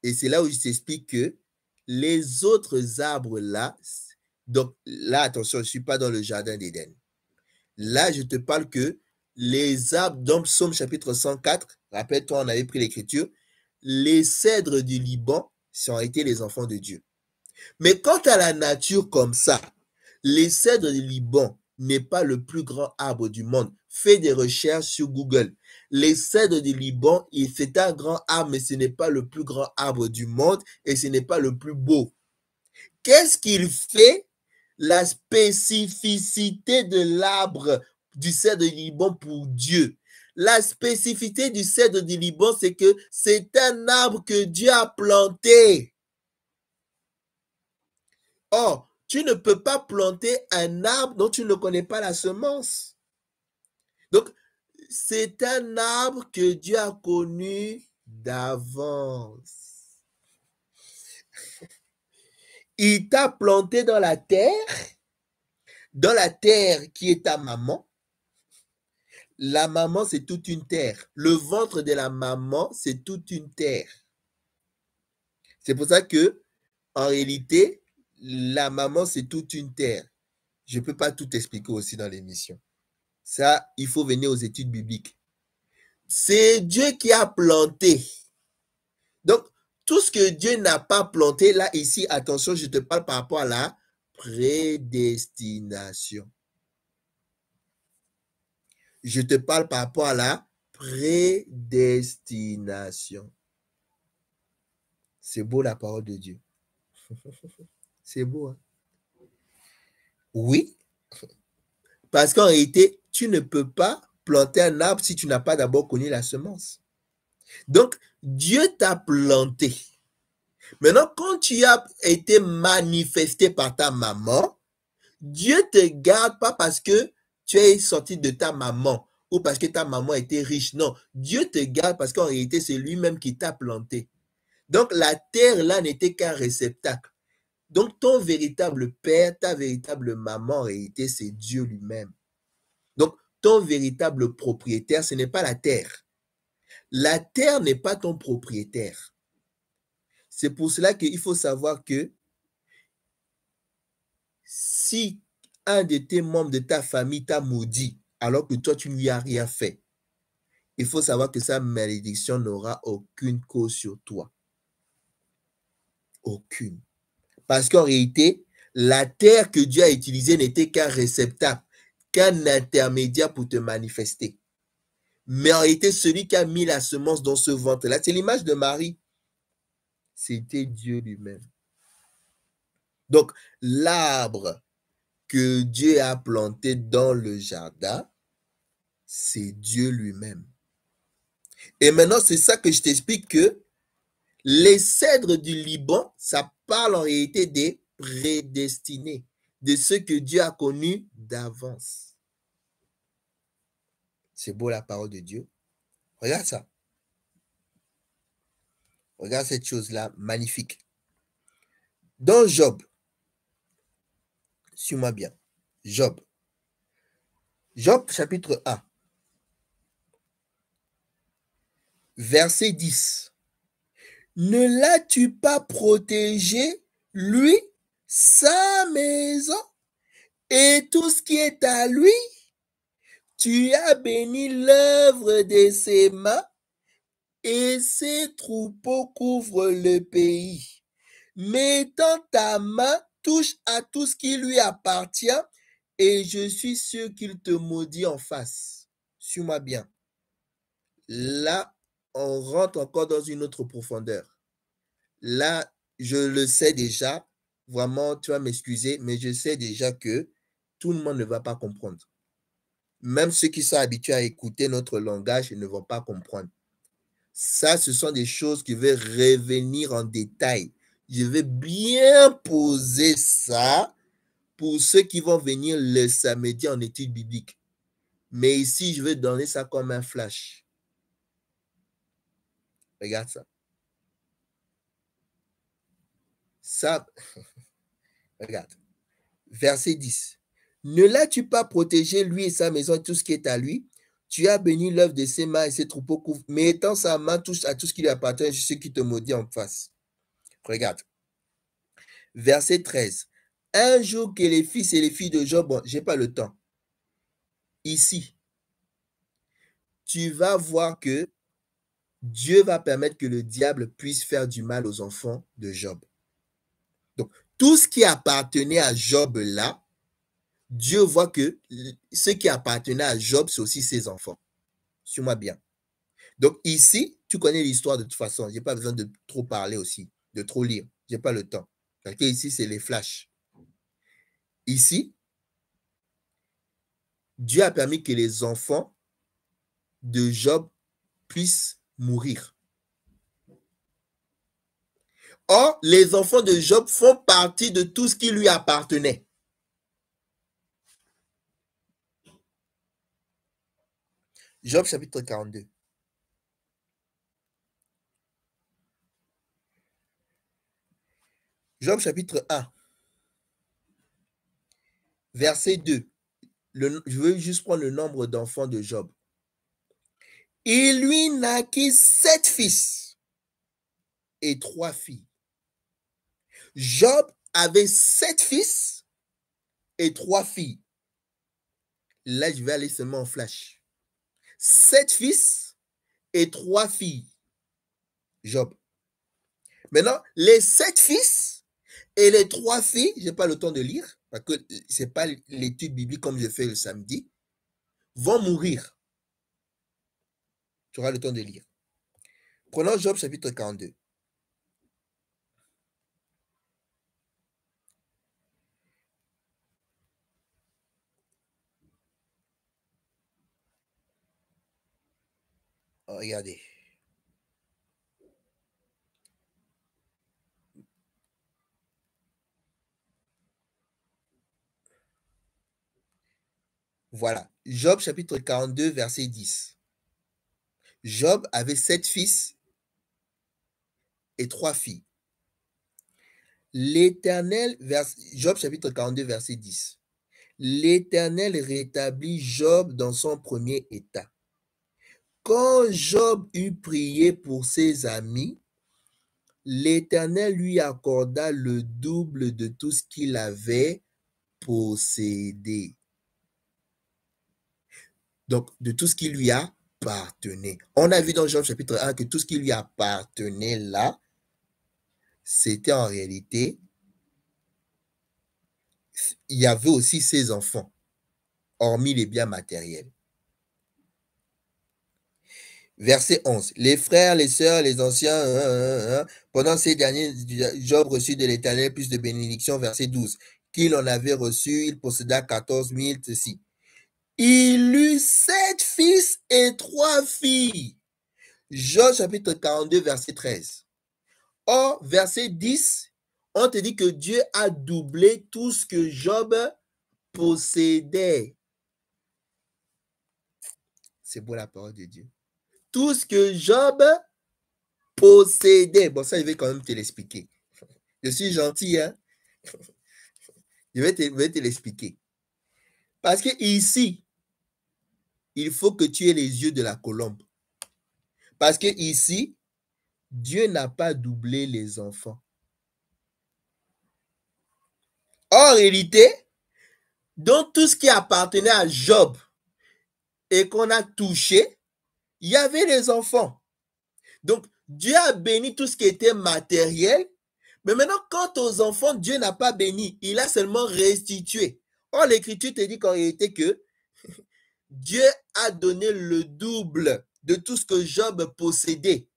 Et c'est là où il s'explique que les autres arbres là, donc là, attention, je ne suis pas dans le jardin d'Éden. Là, je te parle que les arbres, dans Psaume chapitre 104, rappelle-toi, on avait pris l'écriture, les cèdres du Liban, sont été les enfants de Dieu. Mais quant à la nature comme ça, les cèdres du Liban n'est pas le plus grand arbre du monde. Fais des recherches sur Google. Les cèdres du Liban, c'est un grand arbre, mais ce n'est pas le plus grand arbre du monde et ce n'est pas le plus beau. Qu'est-ce qu'il fait La spécificité de l'arbre du cèdre du Liban pour Dieu, la spécificité du cèdre du Liban, c'est que c'est un arbre que Dieu a planté. Or, tu ne peux pas planter un arbre dont tu ne connais pas la semence. Donc, c'est un arbre que Dieu a connu d'avance. Il t'a planté dans la terre, dans la terre qui est ta maman, la maman, c'est toute une terre. Le ventre de la maman, c'est toute une terre. C'est pour ça que, en réalité, la maman, c'est toute une terre. Je ne peux pas tout expliquer aussi dans l'émission. Ça, il faut venir aux études bibliques. C'est Dieu qui a planté. Donc, tout ce que Dieu n'a pas planté, là, ici, attention, je te parle par rapport à la prédestination. Je te parle par rapport à la prédestination. C'est beau la parole de Dieu. C'est beau. Hein. Oui. Parce qu'en réalité, tu ne peux pas planter un arbre si tu n'as pas d'abord connu la semence. Donc, Dieu t'a planté. Maintenant, quand tu as été manifesté par ta maman, Dieu te garde pas parce que tu es sorti de ta maman ou parce que ta maman était riche. Non, Dieu te garde parce qu'en réalité, c'est lui-même qui t'a planté. Donc la terre là n'était qu'un réceptacle. Donc ton véritable père, ta véritable maman, en réalité, c'est Dieu lui-même. Donc ton véritable propriétaire, ce n'est pas la terre. La terre n'est pas ton propriétaire. C'est pour cela qu'il faut savoir que si un de tes membres de ta famille t'a maudit alors que toi, tu ne lui as rien fait, il faut savoir que sa malédiction n'aura aucune cause sur toi. Aucune. Parce qu'en réalité, la terre que Dieu a utilisée n'était qu'un réceptacle, qu'un intermédiaire pour te manifester. Mais en réalité, celui qui a mis la semence dans ce ventre-là, c'est l'image de Marie. C'était Dieu lui-même. Donc, l'arbre que Dieu a planté dans le jardin, c'est Dieu lui-même. Et maintenant, c'est ça que je t'explique que les cèdres du Liban, ça parle en réalité des prédestinés, de ceux que Dieu a connus d'avance. C'est beau la parole de Dieu. Regarde ça. Regarde cette chose-là magnifique. Dans Job, suis moi bien. Job. Job chapitre 1. Verset 10. Ne l'as-tu pas protégé, lui, sa maison et tout ce qui est à lui Tu as béni l'œuvre de ses mains et ses troupeaux couvrent le pays. Mettant ta main touche à tout ce qui lui appartient et je suis sûr qu'il te maudit en face. Suis-moi bien. Là, on rentre encore dans une autre profondeur. Là, je le sais déjà. Vraiment, tu vas m'excuser, mais je sais déjà que tout le monde ne va pas comprendre. Même ceux qui sont habitués à écouter notre langage ne vont pas comprendre. Ça, ce sont des choses qui veulent revenir en détail je vais bien poser ça pour ceux qui vont venir le samedi en études bibliques. Mais ici, je vais donner ça comme un flash. Regarde ça. Ça, regarde. Verset 10. Ne l'as-tu pas protégé, lui et sa maison, tout ce qui est à lui Tu as béni l'œuvre de ses mains et ses troupeaux, mais étant sa main touche à tout ce qui lui appartient, je ce qui te maudit en face. Regarde. Verset 13. Un jour que les fils et les filles de Job, bon, n'ai pas le temps. Ici, tu vas voir que Dieu va permettre que le diable puisse faire du mal aux enfants de Job. Donc, tout ce qui appartenait à Job là, Dieu voit que ce qui appartenait à Job, c'est aussi ses enfants. Suis-moi bien. Donc ici, tu connais l'histoire de toute façon. Je n'ai pas besoin de trop parler aussi de trop lire. Je n'ai pas le temps. ici, c'est les flashs. Ici, Dieu a permis que les enfants de Job puissent mourir. Or, les enfants de Job font partie de tout ce qui lui appartenait. Job chapitre 42. Job chapitre 1, verset 2. je veux juste prendre le nombre d'enfants de Job. Il lui naquit sept fils et trois filles. Job avait sept fils et trois filles. Là, je vais aller seulement en flash. Sept fils et trois filles. Job. Maintenant, les sept fils et les trois filles, je n'ai pas le temps de lire, parce que ce n'est pas l'étude biblique comme je fais le samedi, vont mourir. Tu auras le temps de lire. Prenons Job chapitre 42. regardez. Voilà. Job chapitre 42, verset 10. Job avait sept fils et trois filles. L'Éternel, Job chapitre 42, verset 10. L'Éternel rétablit Job dans son premier état. Quand Job eut prié pour ses amis, l'Éternel lui accorda le double de tout ce qu'il avait possédé. Donc, de tout ce qui lui appartenait. On a vu dans Jean chapitre 1 que tout ce qui lui appartenait là, c'était en réalité, il y avait aussi ses enfants, hormis les biens matériels. Verset 11. Les frères, les sœurs, les anciens, hein, hein, hein, pendant ces derniers, Job reçut de l'Éternel plus de bénédictions. Verset 12. Qu'il en avait reçu, il posséda 14 000 ceci. Il eut sept fils et trois filles. Job chapitre 42, verset 13. Or, verset 10, on te dit que Dieu a doublé tout ce que Job possédait. C'est beau la parole de Dieu. Tout ce que Job possédait. Bon, ça, je vais quand même te l'expliquer. Je suis gentil, hein? Je vais te, te l'expliquer. Parce que ici, il faut que tu aies les yeux de la colombe. Parce que ici, Dieu n'a pas doublé les enfants. En réalité, dans tout ce qui appartenait à Job et qu'on a touché, il y avait les enfants. Donc Dieu a béni tout ce qui était matériel. Mais maintenant, quant aux enfants, Dieu n'a pas béni. Il a seulement restitué. Or, l'Écriture te dit qu'en réalité que Dieu a donné le double de tout ce que Job possédait.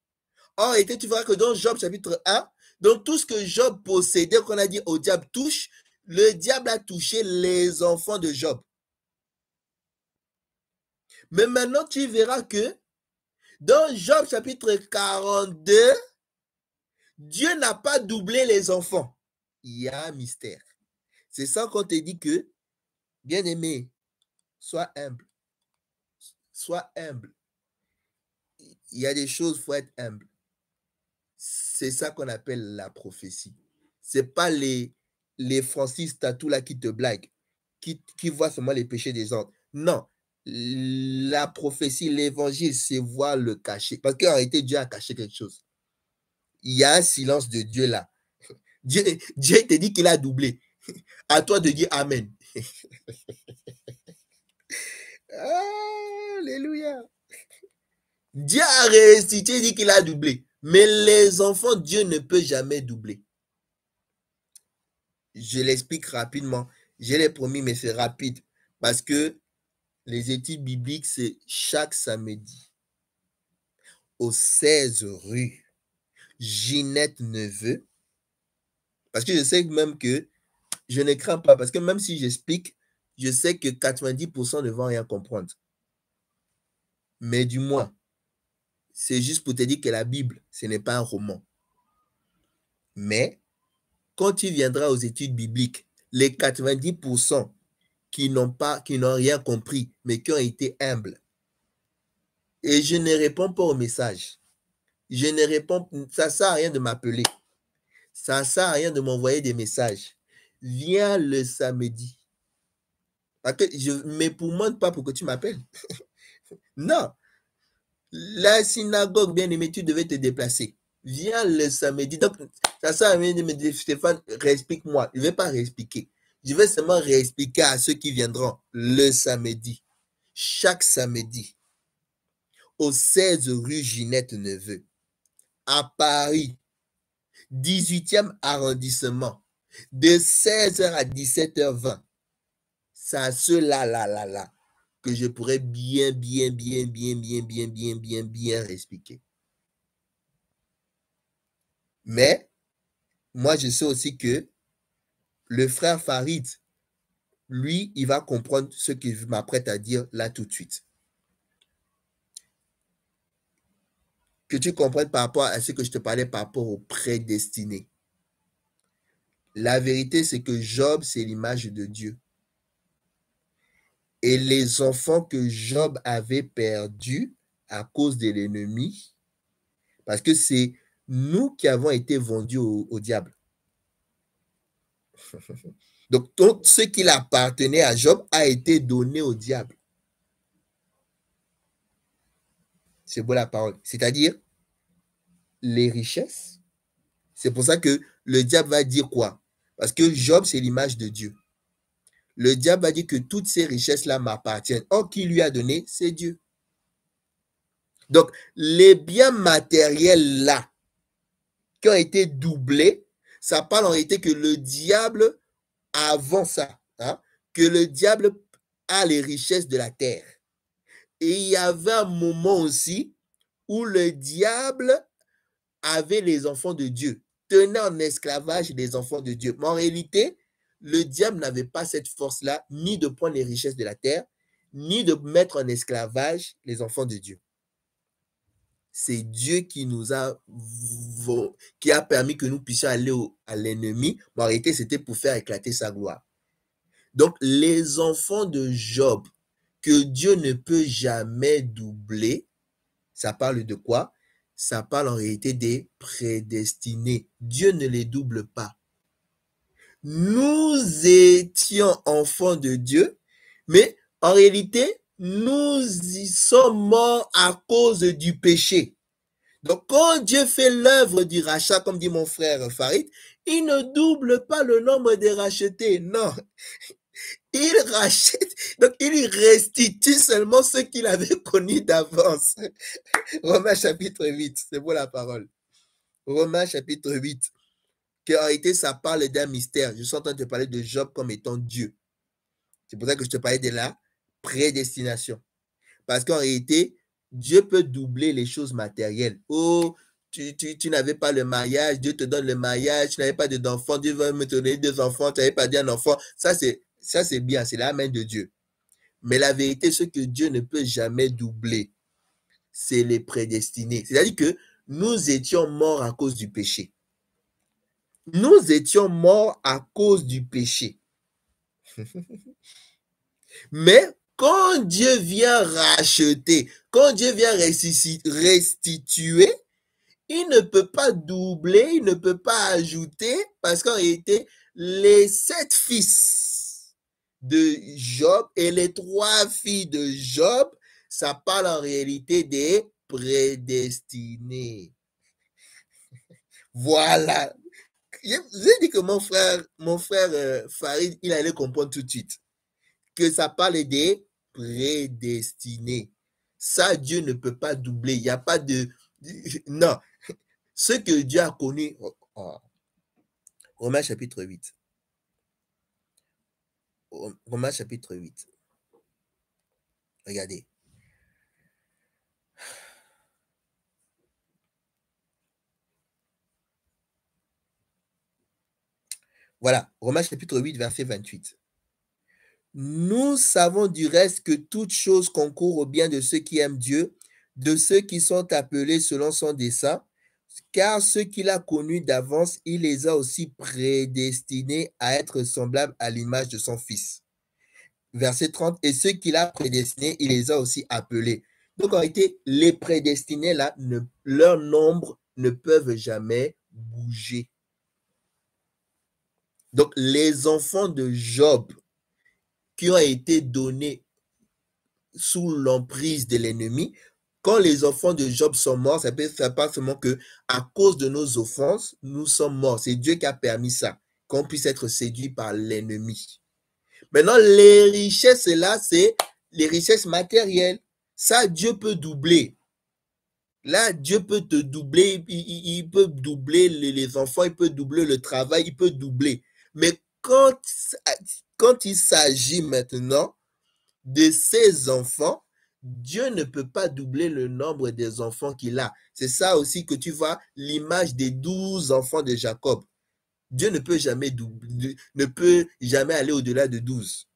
En réalité, tu verras que dans Job chapitre 1, dans tout ce que Job possédait, qu'on a dit au diable touche, le diable a touché les enfants de Job. Mais maintenant, tu verras que dans Job chapitre 42, Dieu n'a pas doublé les enfants. Il y a un mystère. C'est ça qu'on te dit que, bien aimé, sois humble. Sois humble. Il y a des choses, il faut être humble. C'est ça qu'on appelle la prophétie. Ce n'est pas les, les Francis Tatou là qui te blaguent, qui, qui voient seulement les péchés des autres. Non. La prophétie, l'évangile, c'est voir le cacher. Parce qu'en réalité, Dieu a caché quelque chose. Il y a un silence de Dieu là. Dieu, Dieu te dit qu'il a doublé. À toi de dire Amen. Alléluia. Dieu a Il dit qu'il a doublé. Mais les enfants, Dieu ne peut jamais doubler. Je l'explique rapidement. Je l'ai promis, mais c'est rapide. Parce que les études bibliques, c'est chaque samedi. Au 16 rue Ginette Neveu. Parce que je sais même que je ne crains pas. Parce que même si j'explique, je sais que 90% ne vont rien comprendre. Mais du moins, c'est juste pour te dire que la Bible, ce n'est pas un roman. Mais quand tu viendras aux études bibliques, les 90% qui n'ont pas, qui n'ont rien compris, mais qui ont été humbles. Et je ne réponds pas au message. Je ne réponds, ça sert à rien de m'appeler. Ça sert à rien de m'envoyer des messages. Viens le samedi je ne m'époumante pas pour que tu m'appelles. non. La synagogue, bien aimé, tu devais te déplacer. Viens le samedi. Donc, ça ça vient de me dire, Stéphane, réexplique-moi. Je ne vais pas réexpliquer. Je vais seulement réexpliquer à ceux qui viendront le samedi. Chaque samedi. Au 16 rue Ginette Neveu. À Paris. 18e arrondissement. De 16h à 17h20 c'est à ceux-là, là, là, là, que je pourrais bien, bien, bien, bien, bien, bien, bien, bien, bien expliquer. Mais, moi, je sais aussi que le frère Farid, lui, il va comprendre ce que m'apprête à dire là tout de suite. Que tu comprennes par rapport à ce que je te parlais par rapport au prédestiné. La vérité, c'est que Job, c'est l'image de Dieu. Et les enfants que Job avait perdus à cause de l'ennemi, parce que c'est nous qui avons été vendus au, diable. Donc, tout ce qui appartenait à Job a été donné au diable. C'est beau la parole. C'est-à-dire, les richesses. C'est pour ça que le diable va dire quoi Parce que Job, c'est l'image de Dieu. Le diable a dit que toutes ces richesses-là m'appartiennent. Or, qui lui a donné C'est Dieu. Donc, les biens matériels-là, qui ont été doublés, ça parle en réalité que le diable, avant ça, hein, que le diable a les richesses de la terre. Et il y avait un moment aussi où le diable avait les enfants de Dieu, tenait en esclavage les enfants de Dieu. Mais en réalité, le diable n'avait pas cette force-là, ni de prendre les richesses de la terre, ni de mettre en esclavage les enfants de Dieu. C'est Dieu qui nous a, qui a permis que nous puissions aller à l'ennemi, en réalité, c'était pour faire éclater sa gloire. Donc, les enfants de Job, que Dieu ne peut jamais doubler, ça parle de quoi Ça parle en réalité des prédestinés. Dieu ne les double pas nous étions enfants de Dieu, mais en réalité, nous y sommes morts à cause du péché. Donc, quand Dieu fait l'œuvre du rachat, comme dit mon frère Farid, il ne double pas le nombre des rachetés. Non. Il rachète, donc il restitue seulement ce qu'il avait connu d'avance. Romains chapitre 8, c'est beau la parole. Romains chapitre 8 qu'en réalité, ça parle d'un mystère. Je suis en train de te parler de Job comme étant Dieu. C'est pour ça que je te parlais de la prédestination. Parce qu'en réalité, Dieu peut doubler les choses matérielles. Oh, tu, n'avais pas le mariage, Dieu te donne le mariage, tu n'avais pas d'enfant, Dieu va me donner deux enfants, tu n'avais pas d'un enfant. Ça, c'est, ça, c'est bien, c'est la main de Dieu. Mais la vérité, ce que Dieu ne peut jamais doubler, c'est les prédestinés. C'est-à-dire que nous étions morts à cause du péché nous étions morts à cause du péché. Mais quand Dieu vient racheter, quand Dieu vient restituer, il ne peut pas doubler, il ne peut pas ajouter, parce qu'en réalité, les sept fils de Job et les trois filles de Job, ça parle en réalité des prédestinés. Voilà j'ai dit que mon frère, mon frère euh, Farid, il allait comprendre tout de suite que ça parle des prédestinés. Ça, Dieu ne peut pas doubler. Il n'y a pas de... Non. Ce que Dieu a connu... Oh, oh. Romains chapitre 8. Romains chapitre 8. Regardez. Voilà, Romains chapitre 8, verset 28. Nous savons du reste que toute chose concourt au bien de ceux qui aiment Dieu, de ceux qui sont appelés selon son dessein, car ceux qu'il a connus d'avance, il les a aussi prédestinés à être semblables à l'image de son Fils. Verset 30, et ceux qu'il a prédestinés, il les a aussi appelés. Donc en réalité, les prédestinés, là, leur nombre ne peuvent jamais bouger. Donc, les enfants de Job qui ont été donnés sous l'emprise de l'ennemi, quand les enfants de Job sont morts, ça peut pas seulement que à cause de nos offenses, nous sommes morts. C'est Dieu qui a permis ça, qu'on puisse être séduit par l'ennemi. Maintenant, les richesses, là, c'est les richesses matérielles. Ça, Dieu peut doubler. Là, Dieu peut te doubler, il, peut doubler les enfants, il peut doubler le travail, il peut doubler. Mais quand, quand il s'agit maintenant de ses enfants, Dieu ne peut pas doubler le nombre des enfants qu'il a. C'est ça aussi que tu vois l'image des douze enfants de Jacob. Dieu ne peut jamais doubler, ne peut jamais aller au-delà de douze.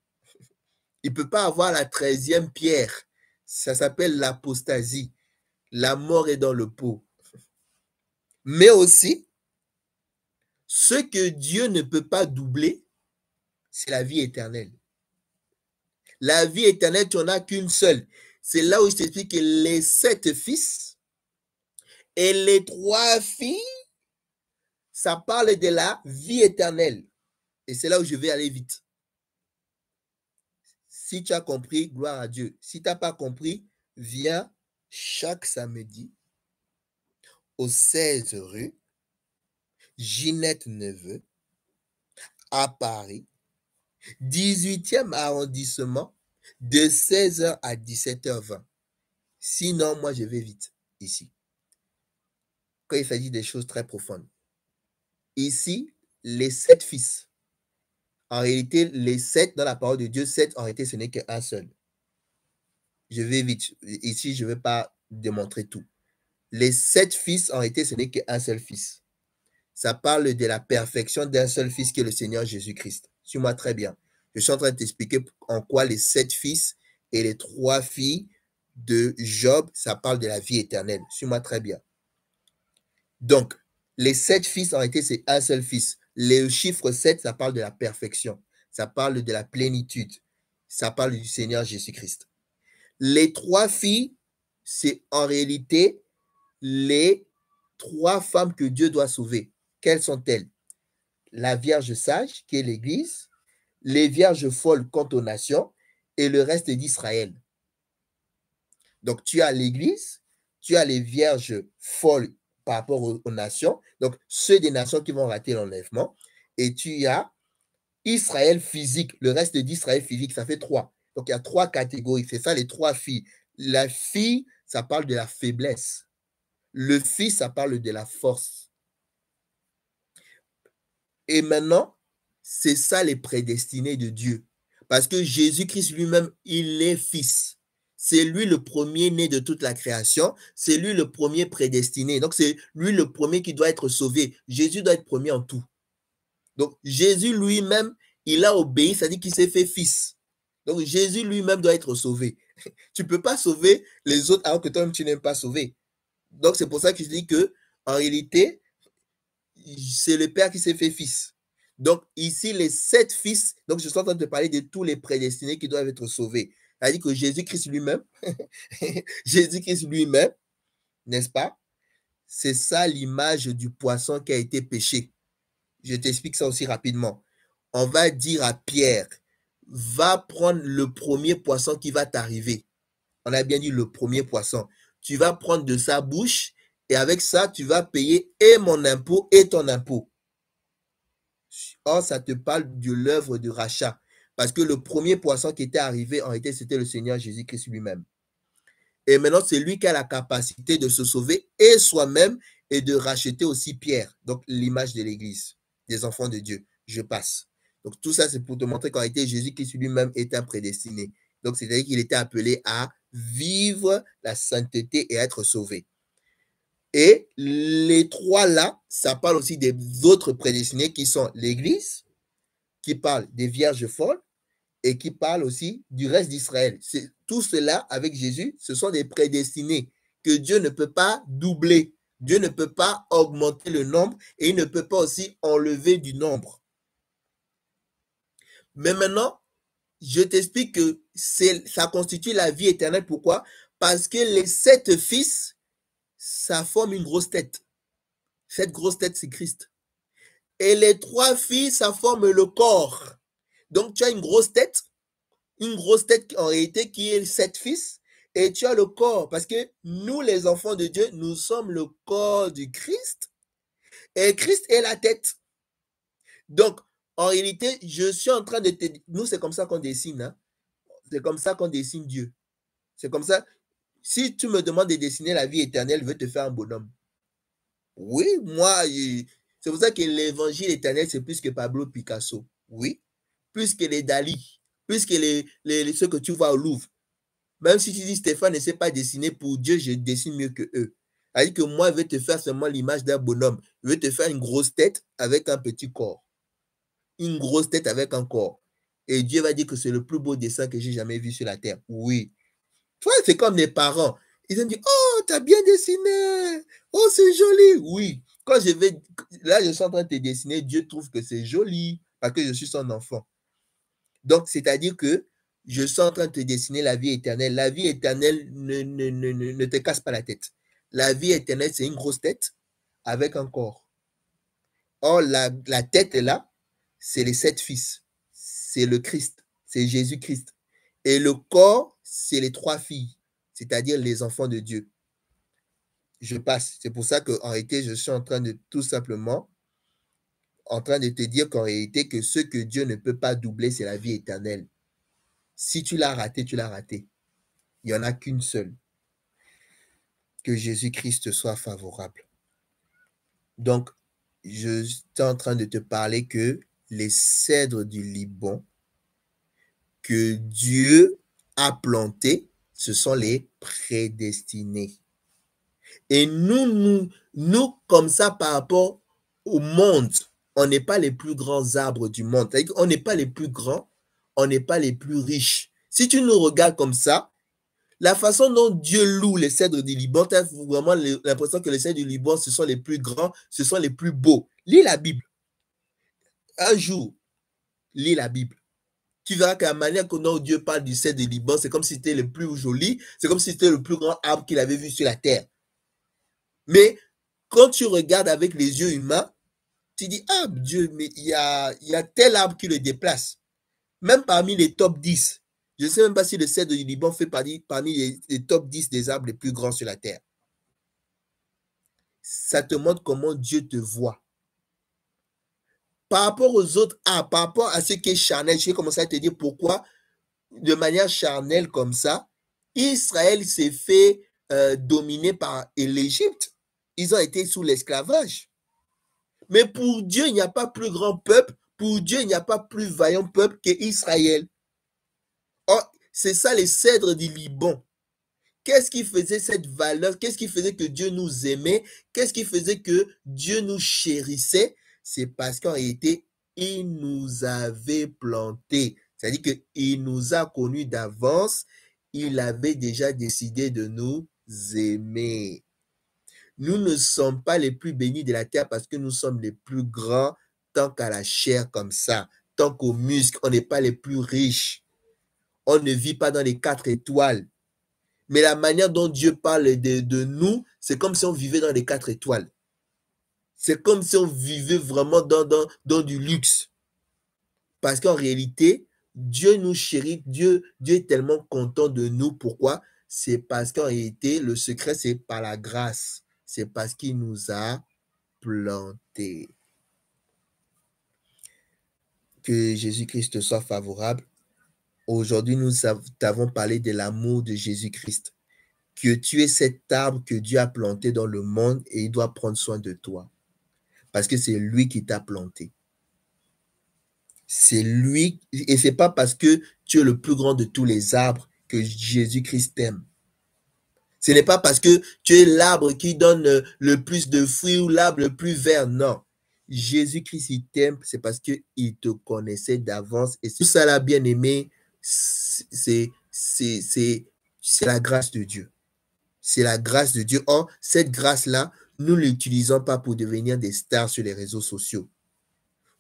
Il ne peut pas avoir la treizième pierre. Ça s'appelle l'apostasie. La mort est dans le pot. Mais aussi, ce que Dieu ne peut pas doubler, c'est la vie éternelle. La vie éternelle, tu n'en as qu'une seule. C'est là où je t'explique que les sept fils et les trois filles, ça parle de la vie éternelle. Et c'est là où je vais aller vite. Si tu as compris, gloire à Dieu. Si tu n'as pas compris, viens chaque samedi au 16 rue Ginette Neveu, à Paris, 18e arrondissement, de 16h à 17h20. Sinon, moi, je vais vite ici. Quand il s'agit des choses très profondes. Ici, les sept fils. En réalité, les sept dans la parole de Dieu, sept, en réalité, ce n'est qu'un seul. Je vais vite. Ici, je ne vais pas démontrer tout. Les sept fils, en réalité, ce n'est qu'un seul fils ça parle de la perfection d'un seul fils qui est le Seigneur Jésus-Christ. Suis-moi très bien. Je suis en train de t'expliquer en quoi les sept fils et les trois filles de Job, ça parle de la vie éternelle. Suis-moi très bien. Donc, les sept fils, en réalité, c'est un seul fils. Le chiffre sept, ça parle de la perfection. Ça parle de la plénitude. Ça parle du Seigneur Jésus-Christ. Les trois filles, c'est en réalité les trois femmes que Dieu doit sauver. Quelles sont-elles La Vierge sage, qui est l'Église, les Vierges folles quant aux nations, et le reste d'Israël. Donc, tu as l'Église, tu as les Vierges folles par rapport aux, nations, donc ceux des nations qui vont rater l'enlèvement, et tu as Israël physique, le reste d'Israël physique, ça fait trois. Donc, il y a trois catégories, c'est ça les trois filles. La fille, ça parle de la faiblesse. Le fils, ça parle de la force. Et maintenant, c'est ça les prédestinés de Dieu. Parce que Jésus-Christ lui-même, il est fils. C'est lui le premier né de toute la création. C'est lui le premier prédestiné. Donc, c'est lui le premier qui doit être sauvé. Jésus doit être premier en tout. Donc, Jésus lui-même, il a obéi, c'est-à-dire qu'il s'est fait fils. Donc, Jésus lui-même doit être sauvé. tu ne peux pas sauver les autres alors que toi-même, tu n'es pas sauvé. Donc, c'est pour ça que je dis que, en réalité, c'est le père qui s'est fait fils. Donc, ici, les sept fils, donc je suis en train de parler de tous les prédestinés qui doivent être sauvés. C'est-à-dire que Jésus-Christ lui-même, Jésus-Christ lui-même, n'est-ce pas? C'est ça l'image du poisson qui a été pêché. Je t'explique ça aussi rapidement. On va dire à Pierre, va prendre le premier poisson qui va t'arriver. On a bien dit le premier poisson. Tu vas prendre de sa bouche et avec ça, tu vas payer et mon impôt et ton impôt. Or, ça te parle de l'œuvre de rachat. Parce que le premier poisson qui était arrivé, en réalité, c'était le Seigneur Jésus-Christ lui-même. Et maintenant, c'est lui qui a la capacité de se sauver et soi-même et de racheter aussi Pierre, donc l'image de l'Église, des enfants de Dieu. Je passe. Donc tout ça, c'est pour te montrer qu'en réalité, Jésus-Christ lui-même est un prédestiné. Donc c'est-à-dire qu'il était appelé à vivre la sainteté et être sauvé. Et les trois là, ça parle aussi des autres prédestinés qui sont l'Église, qui parle des vierges folles et qui parle aussi du reste d'Israël. Tout cela avec Jésus, ce sont des prédestinés que Dieu ne peut pas doubler. Dieu ne peut pas augmenter le nombre et il ne peut pas aussi enlever du nombre. Mais maintenant, je t'explique que ça constitue la vie éternelle. Pourquoi Parce que les sept fils ça forme une grosse tête. Cette grosse tête, c'est Christ. Et les trois filles, ça forme le corps. Donc tu as une grosse tête, une grosse tête en réalité qui est sept fils, et tu as le corps. Parce que nous, les enfants de Dieu, nous sommes le corps du Christ. Et Christ est la tête. Donc, en réalité, je suis en train de te... Nous, c'est comme ça qu'on dessine. Hein. C'est comme ça qu'on dessine Dieu. C'est comme ça si tu me demandes de dessiner la vie éternelle, je veux te faire un bonhomme. Oui, moi, c'est pour ça que l'évangile éternel, c'est plus que Pablo Picasso. Oui, plus que les Dali, plus que les, ceux que tu vois au Louvre. Même si tu dis Stéphane ne sait pas dessiner, pour Dieu, je dessine mieux que eux. cest que moi, je vais te faire seulement l'image d'un bonhomme. Je vais te faire une grosse tête avec un petit corps. Une grosse tête avec un corps. Et Dieu va dire que c'est le plus beau dessin que j'ai jamais vu sur la terre. Oui. Toi, c'est comme les parents. Ils ont dit, oh, t'as bien dessiné. Oh, c'est joli. Oui. Quand je vais, là, je suis en train de te dessiner, Dieu trouve que c'est joli parce que je suis son enfant. Donc, c'est-à-dire que je suis en train de te dessiner la vie éternelle. La vie éternelle ne, te casse pas la tête. La vie éternelle, c'est une grosse tête avec un corps. Or, la, la tête là, c'est les sept fils, c'est le Christ, c'est Jésus-Christ. Et le corps, c'est les trois filles, c'est-à-dire les enfants de Dieu. Je passe. C'est pour ça qu'en réalité, je suis en train de tout simplement en train de te dire qu'en réalité, que ce que Dieu ne peut pas doubler, c'est la vie éternelle. Si tu l'as raté, tu l'as raté. Il n'y en a qu'une seule. Que Jésus-Christ soit favorable. Donc, je suis en train de te parler que les cèdres du Liban, que Dieu à planter, ce sont les prédestinés. Et nous, nous, nous, comme ça, par rapport au monde, on n'est pas les plus grands arbres du monde. On n'est pas les plus grands, on n'est pas les plus riches. Si tu nous regardes comme ça, la façon dont Dieu loue les cèdres du Liban, tu as vraiment l'impression que les cèdres du Liban, ce sont les plus grands, ce sont les plus beaux. Lis la Bible. Un jour, lis la Bible tu verras que la manière dont Dieu parle du cèdre de Liban, c'est comme si c'était le plus joli, c'est comme si c'était le plus grand arbre qu'il avait vu sur la terre. Mais quand tu regardes avec les yeux humains, tu dis, ah Dieu, mais il y a, tel arbre qui le déplace. Même parmi les top 10, je ne sais même pas si le cèdre du Liban fait parmi, parmi les top 10 des arbres les plus grands sur la terre. Ça te montre comment Dieu te voit. Par rapport aux autres ah, par rapport à ce qui est charnel, je vais commencer à te dire pourquoi, de manière charnelle comme ça, Israël s'est fait euh, dominer par l'Égypte. Ils ont été sous l'esclavage. Mais pour Dieu, il n'y a pas plus grand peuple. Pour Dieu, il n'y a pas plus vaillant peuple qu'Israël. Oh, c'est ça les cèdres du Liban. Qu'est-ce qui faisait cette valeur Qu'est-ce qui faisait que Dieu nous aimait Qu'est-ce qui faisait que Dieu nous chérissait c'est parce qu'en réalité, il nous avait plantés. C'est-à-dire qu'il nous a connus d'avance, il avait déjà décidé de nous aimer. Nous ne sommes pas les plus bénis de la terre parce que nous sommes les plus grands tant qu'à la chair comme ça, tant qu'au muscles. On n'est pas les plus riches. On ne vit pas dans les quatre étoiles. Mais la manière dont Dieu parle de, de nous, c'est comme si on vivait dans les quatre étoiles c'est comme si on vivait vraiment dans, dans, du luxe. Parce qu'en réalité, Dieu nous chérit, Dieu, Dieu est tellement content de nous. Pourquoi C'est parce qu'en réalité, le secret, c'est par la grâce. C'est parce qu'il nous a plantés. Que Jésus-Christ soit favorable. Aujourd'hui, nous t'avons parlé de l'amour de Jésus-Christ. Que tu es cet arbre que Dieu a planté dans le monde et il doit prendre soin de toi parce que c'est lui qui t'a planté. C'est lui, et ce n'est pas parce que tu es le plus grand de tous les arbres que Jésus-Christ t'aime. Ce n'est pas parce que tu es l'arbre qui donne le plus de fruits ou l'arbre le plus vert, non. Jésus-Christ, il t'aime, c'est parce qu'il te connaissait d'avance. Et tout ça, l'a bien-aimé, c'est la grâce de Dieu. C'est la grâce de Dieu. Or, cette grâce-là, nous ne l'utilisons pas pour devenir des stars sur les réseaux sociaux.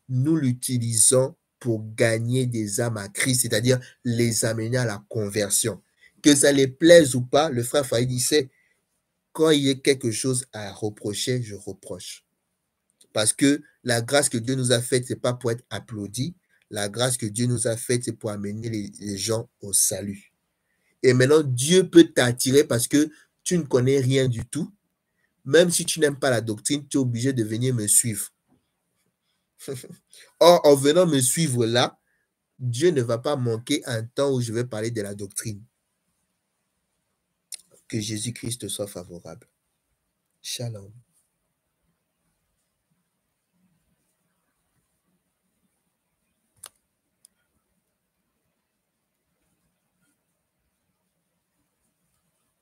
Nous l'utilisons pour gagner des âmes à Christ, c'est-à-dire les amener à la conversion. Que ça les plaise ou pas, le frère Faïd disait, quand il y a quelque chose à reprocher, je reproche. Parce que la grâce que Dieu nous a faite, ce n'est pas pour être applaudi. La grâce que Dieu nous a faite, c'est pour amener les, les gens au salut. Et maintenant, Dieu peut t'attirer parce que tu ne connais rien du tout même si tu n'aimes pas la doctrine, tu es obligé de venir me suivre. Or, en venant me suivre là, Dieu ne va pas manquer un temps où je vais parler de la doctrine. Que Jésus-Christ soit favorable. Shalom.